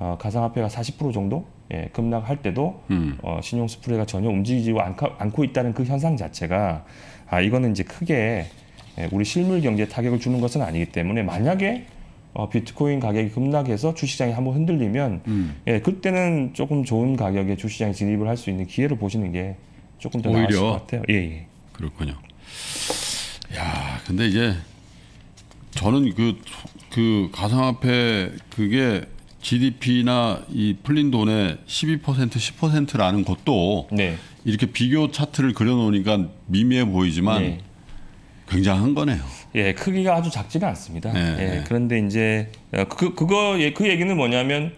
어, 가상화폐가 40% 정도 예, 급락할 때도 음. 어, 신용 스프레가 전혀 움직이지 않고, 않고 있다는 그 현상 자체가 아 이거는 이제 크게 예, 우리 실물 경제에 타격을 주는 것은 아니기 때문에 만약에 어, 비트코인 가격이 급락해서 주시장이 한번 흔들리면 음. 예, 그때는 조금 좋은 가격에 주시장에 진입을 할 수 있는 기회를 보시는 게 조금 더 나을 것 같아요. 예, 예. 그렇군요. 야, 근데 이제 저는 그, 그 가상화폐 그게 GDP나 이 풀린 돈의 12% 10%라는 것도 네. 이렇게 비교 차트를 그려놓으니까 미미해 보이지만 네. 굉장한 거네요. 예, 크기가 아주 작지는 않습니다. 네, 예, 그런데 이제 어, 그 그거 예, 그 얘기는 뭐냐면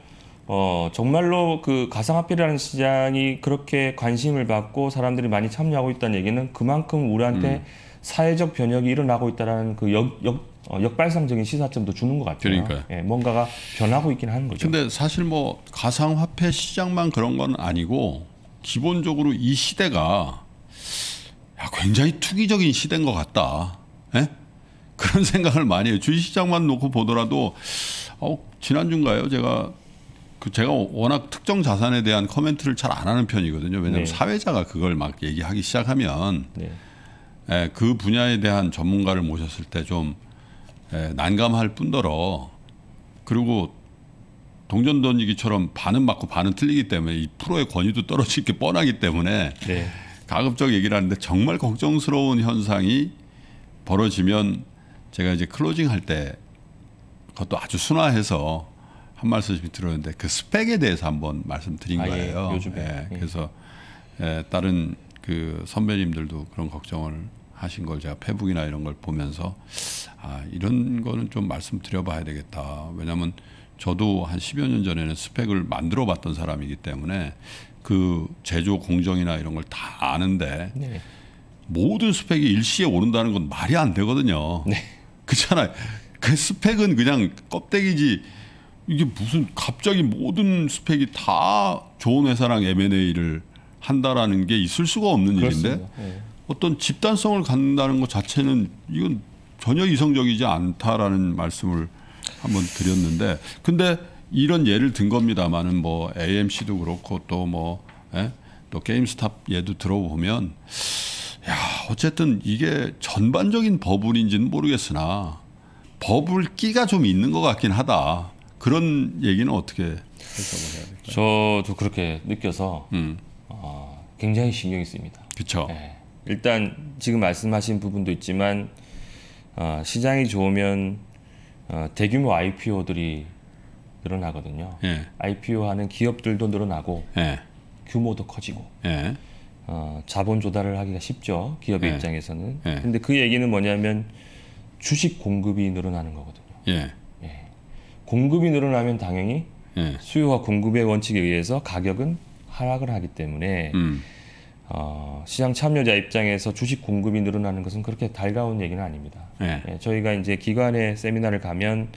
어 정말로 그 가상화폐라는 시장이 그렇게 관심을 받고 사람들이 많이 참여하고 있다는 얘기는 그만큼 우리한테 음. 사회적 변혁이 일어나고 있다라는 그 역, 역, 어, 역발상적인 시사점도 주는 것 같아요. 그러니까 예, 뭔가가 변하고 있긴 하는 거죠. 근데 사실 뭐 가상화폐 시장만 그런 건 아니고 기본적으로 이 시대가 야, 굉장히 투기적인 시대인 것 같다. 예? 그런 <laughs> 생각을 많이 해요. 주식시장만 놓고 보더라도 어, 지난주인가요? 제가 그 제가 워낙 특정 자산에 대한 커멘트를 잘 안 하는 편이거든요. 왜냐하면 네. 사회자가 그걸 막 얘기하기 시작하면 네. 예, 그 분야에 대한 전문가를 모셨을 때좀 예, 난감할 뿐더러 그리고 동전 던지기처럼 반은 맞고 반은 틀리기 때문에 이 프로의 권위도 떨어질 게 뻔하기 때문에 네. 가급적 얘기를 하는데 정말 걱정스러운 현상이 벌어지면 제가 이제 클로징 할 때 그것도 아주 순화해서 한 말씀씩 들었는데 그 스펙에 대해서 한 번 말씀드린 아, 예. 거예요. 예, 예, 예. 그래서 예, 다른 그 선배님들도 그런 걱정을 하신 걸 제가 페북이나 이런 걸 보면서 아, 이런 거는 좀 말씀드려봐야 되겠다. 왜냐하면 저도 한 10여 년 전에는 스펙을 만들어 봤던 사람이기 때문에 그 제조 공정이나 이런 걸 다 아는데 네. 모든 스펙이 일시에 오른다는 건 말이 안 되거든요. 네. 그렇잖아요. 그 스펙은 그냥 껍데기지 이게 무슨 갑자기 모든 스펙이 다 좋은 회사랑 M&A를 한다라는 게 있을 수가 없는 그렇습니다. 일인데 네. 어떤 집단성을 갖는다는 것 자체는 이건 전혀 이성적이지 않다라는 말씀을 한번 드렸는데 근데 이런 예를 든 겁니다만은 뭐 AMC도 그렇고 또뭐또 뭐, 예? 게임스탑 얘도 들어보면 야 어쨌든 이게 전반적인 버블인지는 모르겠으나 버블 끼가 좀 있는 것 같긴 하다 그런 얘기는 어떻게 저도 그렇게 느껴서 음. 어, 굉장히 신경이 씁니다. 그렇죠. 예. 일단 지금 말씀하신 부분도 있지만 어, 시장이 좋으면 어, 대규모 IPO들이 늘어나거든요. 예. IPO 하는 기업들도 늘어나고 예. 규모도 커지고 예. 어, 자본 조달을 하기가 쉽죠. 기업의 예. 입장에서는. 예. 근데 그 얘기는 뭐냐면 주식 공급이 늘어나는 거거든요. 예. 공급이 늘어나면 당연히 수요와 공급의 원칙에 의해서 가격은 하락을 하기 때문에 음. 어, 시장 참여자 입장에서 주식 공급이 늘어나는 것은 그렇게 달가운 얘기는 아닙니다. 네. 예, 저희가 이제 기관의 세미나를 가면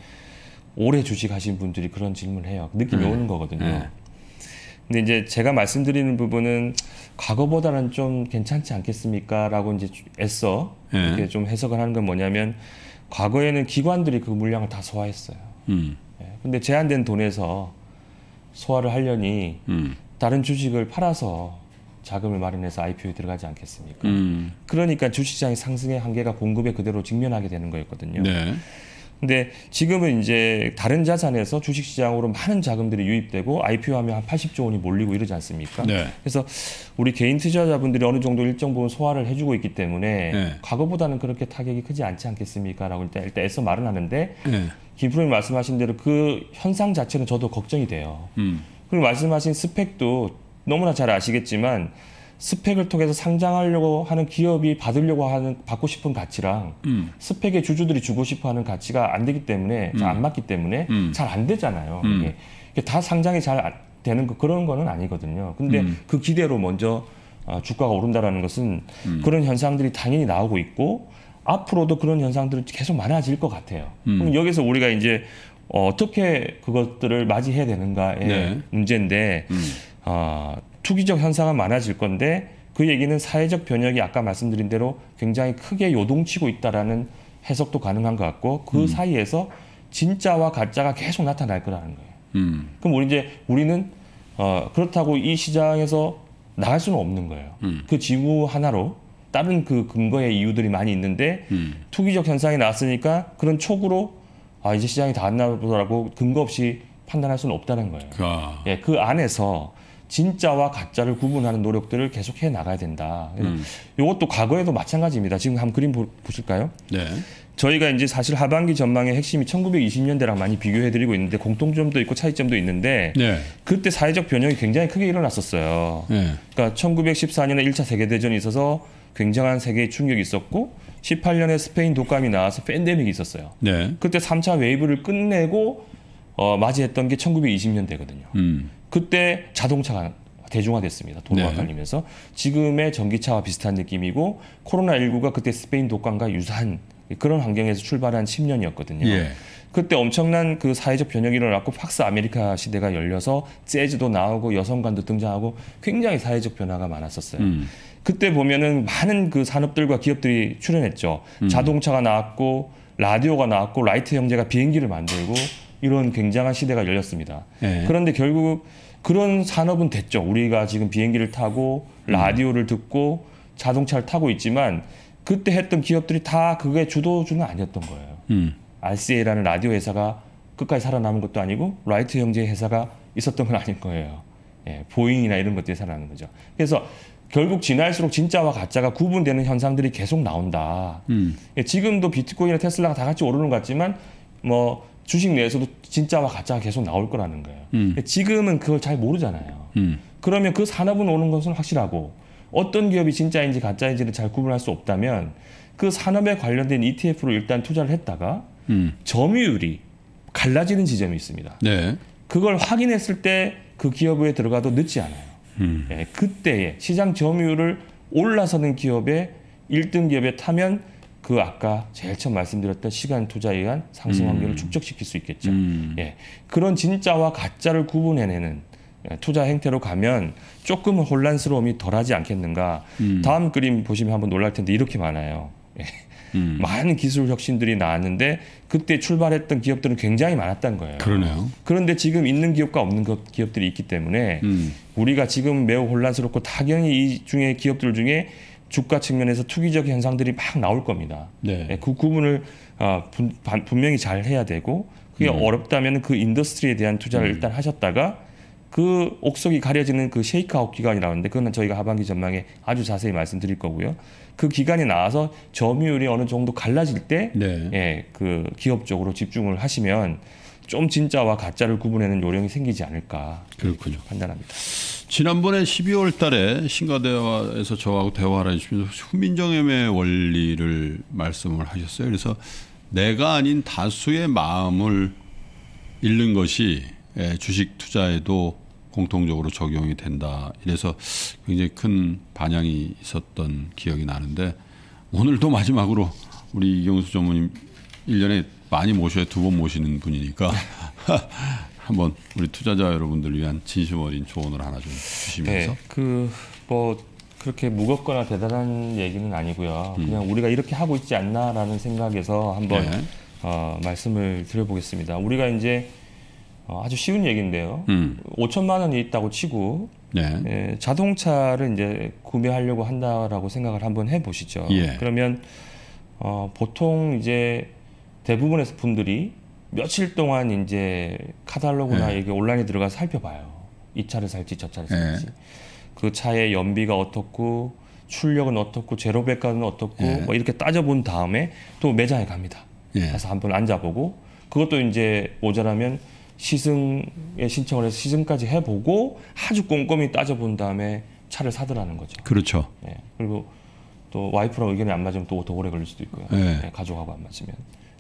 오래 주식 하신 분들이 그런 질문을 해요. 느낌이 네. 오는 거거든요. 네. 근데 이제 제가 말씀드리는 부분은 과거보다는 좀 괜찮지 않겠습니까? 라고 이제 애써 네. 이렇게 좀 해석을 하는 건 뭐냐면 과거에는 기관들이 그 물량을 다 소화했어요. 음. 예, 근데 제한된 돈에서 소화를 하려니 음. 다른 주식을 팔아서 자금을 마련해서 IPO에 들어가지 않겠습니까? 음. 그러니까 주식시장의 상승의 한계가 공급에 그대로 직면하게 되는 거였거든요. 네. 근데 지금은 이제 다른 자산에서 주식시장으로 많은 자금들이 유입되고 IPO 하면 한 80조 원이 몰리고 이러지 않습니까? 네. 그래서 우리 개인 투자자분들이 어느 정도 일정 부분 소화를 해주고 있기 때문에 네. 과거보다는 그렇게 타격이 크지 않지 않겠습니까?라고 일단 일단 애써 말은 하는데 네. 김 프로님 말씀하신 대로 그 현상 자체는 저도 걱정이 돼요. 음. 그리고 말씀하신 스펙도 너무나 잘 아시겠지만 스펙을 통해서 상장하려고 하는 기업이 받으려고 하는 받고 싶은 가치랑 음. 스펙의 주주들이 주고 싶어하는 가치가 안 되기 때문에 음. 안 맞기 때문에 음. 잘안 되잖아요. 음. 이게. 이게. 다 상장이 잘 되는 거, 그런 거는 아니거든요. 근데 음. 그 기대로 먼저 어, 주가가 오른다라는 것은 음. 그런 현상들이 당연히 나오고 있고 앞으로도 그런 현상들은 계속 많아질 것 같아요. 그럼 여기서 우리가 이제 어떻게 그것들을 맞이해야 되는가의 네. 문제인데. 어, 투기적 현상은 많아질 건데 그 얘기는 사회적 변혁이 아까 말씀드린 대로 굉장히 크게 요동치고 있다라는 해석도 가능한 것 같고 그 음. 사이에서 진짜와 가짜가 계속 나타날 거라는 거예요. 음. 그럼 우리 이제 우리는 어, 그렇다고 이 시장에서 나갈 수는 없는 거예요. 음. 그 지구 하나로 다른 그 근거의 이유들이 많이 있는데 음. 투기적 현상이 나왔으니까 그런 촉으로 아 이제 시장이 다 안 나보더라고 근거 없이 판단할 수는 없다는 거예요. 아. 예, 그 안에서 진짜와 가짜를 구분하는 노력들을 계속해 나가야 된다. 음. 이것도 과거에도 마찬가지입니다. 지금 한번 그림 보, 보실까요? 네. 저희가 이제 사실 하반기 전망의 핵심이 1920년대랑 많이 비교해 드리고 있는데 공통점도 있고 차이점도 있는데 네. 그때 사회적 변형이 굉장히 크게 일어났었어요. 네. 그러니까 1914년에 1차 세계 대전이 있어서 굉장한 세계의 충격이 있었고 18년에 스페인 독감이 나와서 팬데믹이 있었어요. 네. 그때 3차 웨이브를 끝내고 어, 맞이했던 게 1920년대거든요. 음. 그때 자동차가 대중화됐습니다. 도로가 네. 깔리면서 지금의 전기차와 비슷한 느낌이고 코로나19가 그때 스페인 독감과 유사한 그런 환경에서 출발한 10년이었거든요. 예. 그때 엄청난 그 사회적 변혁이 일어났고 팍스 아메리카 시대가 열려서 재즈도 나오고 여성관도 등장하고 굉장히 사회적 변화가 많았었어요. 음. 그때 보면은 많은 그 산업들과 기업들이 출연했죠. 음. 자동차가 나왔고 라디오가 나왔고 라이트 형제가 비행기를 만들고 이런 굉장한 시대가 열렸습니다. 예. 그런데 결국 그런 산업은 됐죠. 우리가 지금 비행기를 타고 음. 라디오를 듣고 자동차를 타고 있지만 그때 했던 기업들이 다 그게 주도주는 아니었던 거예요. 음. RCA라는 라디오 회사가 끝까지 살아남은 것도 아니고 라이트 형제 회사가 있었던 건 아닌 거예요. 예, 보잉이나 이런 것들이 살아나는 거죠. 그래서 결국 지날수록 진짜와 가짜가 구분되는 현상들이 계속 나온다. 음. 예, 지금도 비트코인이나 테슬라가 다 같이 오르는 것 같지만 뭐 주식 내에서도 진짜와 가짜가 계속 나올 거라는 거예요. 음. 지금은 그걸 잘 모르잖아요. 음. 그러면 그 산업은 오는 것은 확실하고 어떤 기업이 진짜인지 가짜인지를 잘 구분할 수 없다면 그 산업에 관련된 ETF로 일단 투자를 했다가 음. 점유율이 갈라지는 지점이 있습니다. 네. 그걸 확인했을 때 그 기업에 들어가도 늦지 않아요. 음. 예, 그때에 시장 점유율을 올라서는 기업에 일등 기업에 타면 그 아까 제일 처음 말씀드렸던 시간 투자에 의한 상승 확률을 음. 축적시킬 수 있겠죠. 음. 예. 그런 진짜와 가짜를 구분해내는 예, 투자 행태로 가면 조금 혼란스러움이 덜하지 않겠는가. 음. 다음 그림 보시면 한번 놀랄 텐데 이렇게 많아요. 예. 음. 많은 기술 혁신들이 나왔는데 그때 출발했던 기업들은 굉장히 많았던 거예요. 그러네요. 그런데 지금 있는 기업과 없는 기업들이 있기 때문에 음. 우리가 지금 매우 혼란스럽고 타경이 이 중에 기업들 중에 주가 측면에서 투기적 현상들이 막 나올 겁니다. 네. 예, 그 구분을 어, 분, 분명히 잘 해야 되고 그게 음. 어렵다면 그 인더스트리에 대한 투자를 음. 일단 하셨다가 그 옥석이 가려지는 그 쉐이크아웃 기간이라는데 그거는 저희가 하반기 전망에 아주 자세히 말씀드릴 거고요. 그 기간이 나와서 점유율이 어느 정도 갈라질 때, 네. 예, 그 기업 쪽으로 집중을 하시면 좀 진짜와 가짜를 구분하는 요령이 생기지 않을까 그렇군요. 판단합니다. 지난번에 12월 달에 신가대화에서 저하고 대화를 하시면서 훈민정음의 원리를 말씀을 하셨어요. 그래서 내가 아닌 다수의 마음을 잃는 것이 예, 주식 투자에도 공통적으로 적용이 된다. 이래서 굉장히 큰 반향이 있었던 기억이 나는데 오늘도 마지막으로 우리 이경수 전무님 일년에 많이 모셔야 두 번 모시는 분이니까 <laughs> 한번 우리 투자자 여러분들 위한 진심 어린 조언을 하나 좀 주시면서 네, 그뭐 그렇게 무겁거나 대단한 얘기는 아니고요. 음. 그냥 우리가 이렇게 하고 있지 않나라는 생각에서 한번 네. 어, 말씀을 드려보겠습니다. 우리가 이제 어, 아주 쉬운 얘기인데요. 음. 5천만 원이 있다고 치고 네. 예, 자동차를 이제 구매하려고 한다라고 생각을 한번 해보시죠. 예. 그러면 어, 보통 이제 대부분의 분들이 며칠 동안 이제 카탈로그나 네. 이게 온라인에 들어가서 살펴봐요. 이 차를 살지 저 차를 네. 살지. 네. 그 차의 연비가 어떻고 출력은 어떻고 제로백과는 어떻고 네. 뭐 이렇게 따져본 다음에 또 매장에 갑니다. 예. 가서 한번 앉아보고 그것도 이제 모자라면 시승에 신청을 해서 시승까지 해보고 아주 꼼꼼히 따져본 다음에 차를 사더라는 거죠. 그렇죠. 예. 그리고 또 와이프랑 의견이 안 맞으면 또 더 오래 걸릴 수도 있고요. 예. 가족하고 안 맞으면.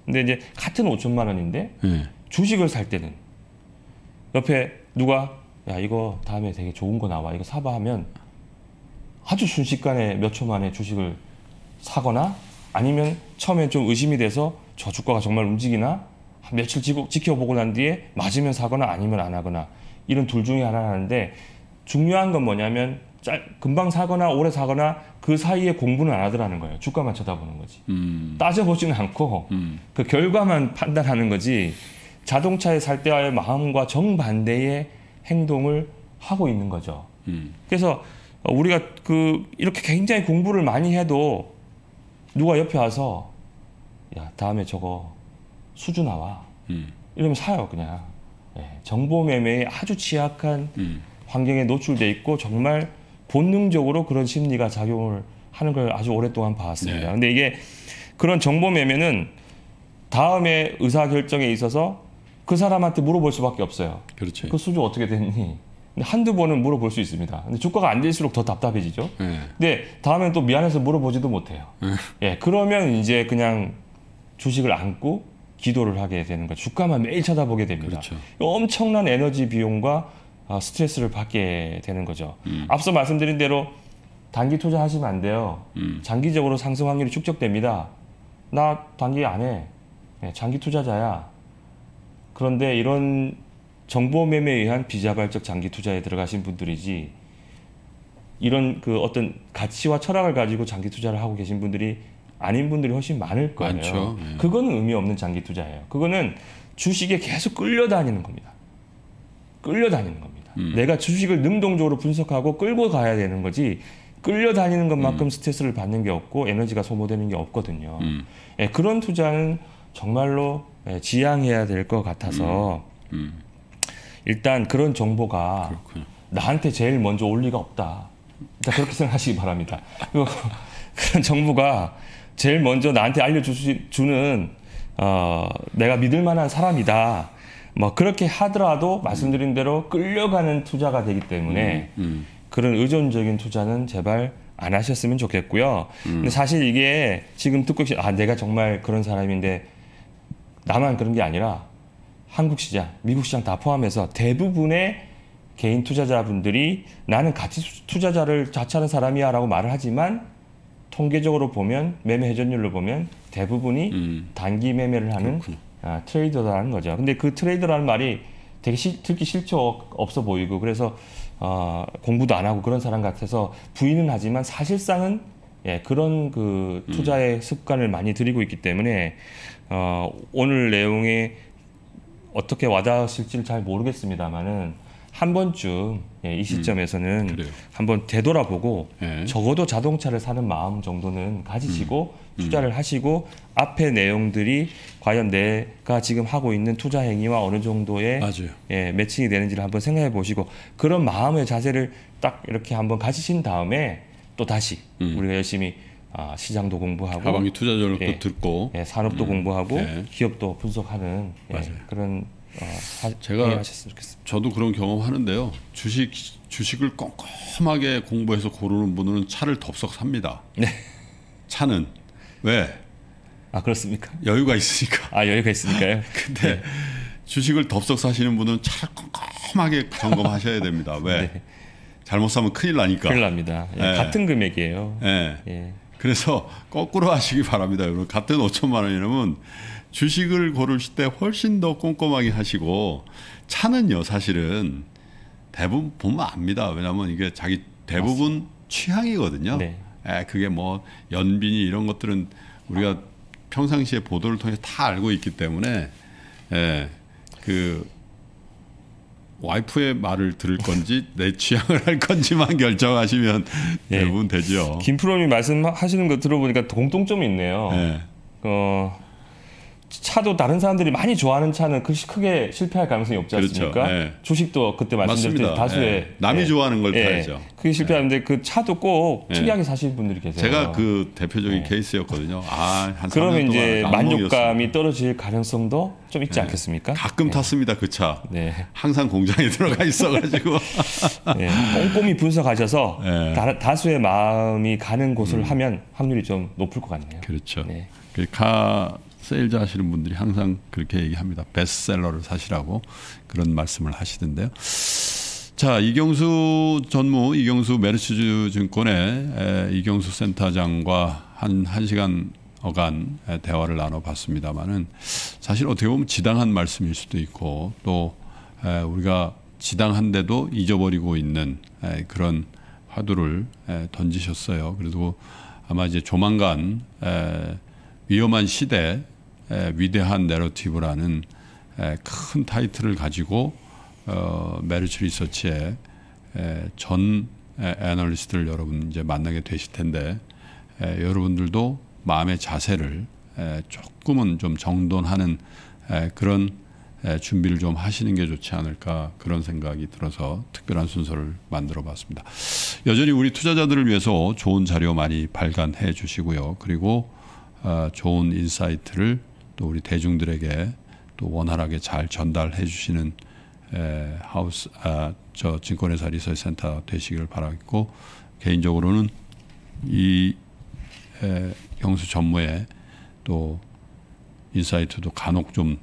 근데 이제 같은 5천만 원인데 네. 주식을 살 때는 옆에 누가 야 이거 다음에 되게 좋은 거 나와 이거 사봐 하면 아주 순식간에 몇 초 만에 주식을 사거나 아니면 처음에 좀 의심이 돼서 저 주가가 정말 움직이나 한 며칠 지 지켜보고 난 뒤에 맞으면 사거나 아니면 안 하거나 이런 둘 중에 하나 하는데 중요한 건 뭐냐면 금방 사거나 오래 사거나 그 사이에 공부는 안 하더라는 거예요. 주가만 쳐다보는 거지. 음. 따져보지는 않고 음. 그 결과만 판단하는 거지. 자동차에 살 때와의 마음과 정반대의 행동을 하고 있는 거죠. 음. 그래서 우리가 그 이렇게 굉장히 공부를 많이 해도 누가 옆에 와서 야 다음에 저거 수주 나와 음. 이러면 사요 그냥 예, 정보 매매에 아주 취약한 음. 환경에 노출돼 있고 정말 본능적으로 그런 심리가 작용을 하는 걸 아주 오랫동안 봐왔습니다. 네. 근데 이게 그런 정보 매매는 다음에 의사 결정에 있어서 그 사람한테 물어볼 수밖에 없어요. 그렇죠. 그수준 어떻게 됐니? 한두 번은 물어볼 수 있습니다. 근데 주가가 안 될수록 더 답답해지죠. 네. 근데 다음엔 또 미안해서 물어보지도 못해요. 네. 예, 그러면 이제 그냥 주식을 안고 기도를 하게 되는 거예요. 주가만 매일 쳐다보게 됩니다. 그렇죠. 엄청난 에너지 비용과 아, 스트레스를 받게 되는 거죠. 음. 앞서 말씀드린 대로 단기 투자하시면 안 돼요. 음. 장기적으로 상승 확률이 축적됩니다. 나 단기 안 해. 네, 장기 투자자야. 그런데 이런 정보 매매에 의한 비자발적 장기 투자에 들어가신 분들이지 이런 그 어떤 가치와 철학을 가지고 장기 투자를 하고 계신 분들이 아닌 분들이 훨씬 많을 거예요. 많죠. 예. 그거는 의미 없는 장기 투자예요. 그거는 주식에 계속 끌려다니는 겁니다. 끌려다니는 겁니다. 음. 내가 주식을 능동적으로 분석하고 끌고 가야 되는 거지 끌려다니는 것만큼 음. 스트레스를 받는 게 없고 에너지가 소모되는 게 없거든요. 음. 예, 그런 투자는 정말로 예, 지양해야 될 것 같아서 음. 음. 일단 그런 정보가 그렇군요. 나한테 제일 먼저 올 리가 없다. 일단 그러니까 그렇게 생각하시기 바랍니다. <laughs> 그런 정보가 제일 먼저 나한테 알려주는 어, 내가 믿을 만한 사람이다. 뭐 그렇게 하더라도 말씀드린 대로 끌려가는 투자가 되기 때문에 음, 음. 그런 의존적인 투자는 제발 안 하셨으면 좋겠고요. 음. 근데 사실 이게 지금 듣고 계신 아 내가 정말 그런 사람인데 나만 그런 게 아니라 한국 시장, 미국 시장 다 포함해서 대부분의 개인 투자자분들이 나는 가치 투자자를 자처하는 사람이야라고 말을 하지만 통계적으로 보면 매매 회전율로 보면 대부분이 음. 단기 매매를 하는 그렇구나. 아, 트레이더라는 거죠. 근데 그 트레이더라는 말이 되게 시, 듣기 싫죠. 없어 보이고 그래서 어, 공부도 안 하고 그런 사람 같아서 부인은 하지만 사실상은 예, 그런 그 투자의 음. 습관을 많이 들이고 있기 때문에 어, 오늘 내용에 어떻게 와닿았을지를 잘 모르겠습니다만은 한 번쯤 예, 이 음. 시점에서는 음, 한번 되돌아보고 예. 적어도 자동차를 사는 마음 정도는 가지시고 음. 투자를 음. 하시고 앞에 내용들이 과연 내가 지금 하고 있는 투자 행위와 어느 정도의 맞아요. 예, 매칭이 되는지를 한번 생각해 보시고 그런 마음의 자세를 딱 이렇게 한번 가지신 다음에 또 다시 음. 우리가 열심히 아, 시장도 공부하고 가방이 투자 전략도 예, 듣고 예, 산업도 음. 공부하고 예. 기업도 분석하는 예, 그런 어, 하, 제가 저도 그런 경험하는데요. 주식 주식을 꼼꼼하게 공부해서 고르는 분은 차를 덥석 삽니다. 네. 차는 왜? 아 그렇습니까? 여유가 있으니까. 아 여유가 있으니까요. <laughs> 근데 네. 주식을 덥석 사시는 분은 차 꼼꼼하게 점검하셔야 됩니다. 왜? 네. 잘못 사면 큰일 나니까. 큰일 납니다. 예, 예. 같은 금액이에요. 예. 예. 그래서 거꾸로 하시기 바랍니다. 여러분 같은 5천만 원이라면 주식을 고르실 때 훨씬 더 꼼꼼하게 하시고 차는요 사실은 대부분 보면 압니다. 왜냐하면 이게 자기 대부분 맞습니다. 취향이거든요. 네. 예, 그게 뭐 연빈이 이런 것들은 우리가 평상시에 보도를 통해 다 알고 있기 때문에 에, 예, 그 와이프의 말을 들을 건지 <laughs> 내 취향을 할 건지만 결정하시면 <laughs> 예. 대부분 되죠. 김프로님 말씀하시는 거 들어보니까 공통점이 있네요. 예. 어, 차도 다른 사람들이 많이 좋아하는 차는 크게 실패할 가능성이 없지 그렇죠. 않습니까? 그렇죠. 예. 주식도 그때 말씀드렸듯이 다수의 예. 남이 네. 좋아하는 걸 예. 팔죠. 그게 실패하는데 그 차도 꼭 특이하게 사시는 분들이 계세요. 제가 그 대표적인 케이스였거든요. 아, 한 그러면 이제 만족감이 떨어질 가능성도 좀 있지 않겠습니까? 가끔 탔습니다 그 차. 네. 항상 공장에 <laughs> 들어가 있어가지고 <laughs> 네. 꼼꼼히 분석하셔서 다, 수의 마음이 가는 곳을 음. 하면 확률이 좀 높을 것 같네요. 그렇죠. 네. 그 세일즈 하시는 분들이 항상 그렇게 얘기합니다. 베스트셀러를 사시라고 그런 말씀을 하시던데요. 자, 이경수 전무, 이경수 메르츠 증권의 이경수 센터장과 한 1시간 어간 대화를 나눠봤습니다만은 사실 어떻게 보면 지당한 말씀일 수도 있고 또 우리가 지당한데도 잊어버리고 있는 그런 화두를 던지셨어요. 그리고 아마 이제 조만간 위험한 시대 위대한 내러티브라는 큰 타이틀을 가지고 어, 메르츠 리서치의 전 애널리스트를 여러분 이제 만나게 되실 텐데 여러분들도 마음의 자세를 조금은 좀 정돈하는 그런 준비를 좀 하시는 게 좋지 않을까 그런 생각이 들어서 특별한 순서를 만들어 봤습니다. 여전히 우리 투자자들을 위해서 좋은 자료 많이 발간해 주시고요. 그리고 어, 좋은 인사이트를 또 우리 대중들에게 또 원활하게 잘 전달해 주시는 에, 하우스 아, 저 증권회사 리서치 센터 되시기를 바라겠고 개인적으로는 이 에, 경수 전무의 또 인사이트도 간혹 좀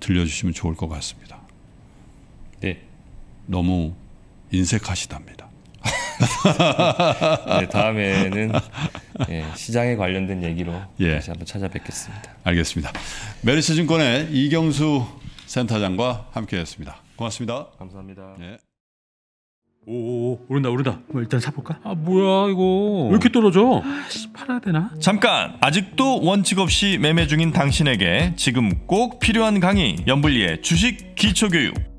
들려주시면 좋을 것 같습니다. 네. 너무 인색하시답니다. <laughs> 네, 다음에는 예, 시장에 관련된 얘기로 예. 다시 한번 찾아뵙겠습니다. 알겠습니다. 메리츠증권의 이경수 센터장과 함께했습니다. 고맙습니다. 감사합니다. 예. 오, 오 오른다 오른다. 뭐 일단 사볼까? 아 뭐야 이거 왜 이렇게 떨어져? 아씨 팔아야 되나? 잠깐 아직도 원칙 없이 매매 중인 당신에게 지금 꼭 필요한 강의 연불리의 주식 기초교육.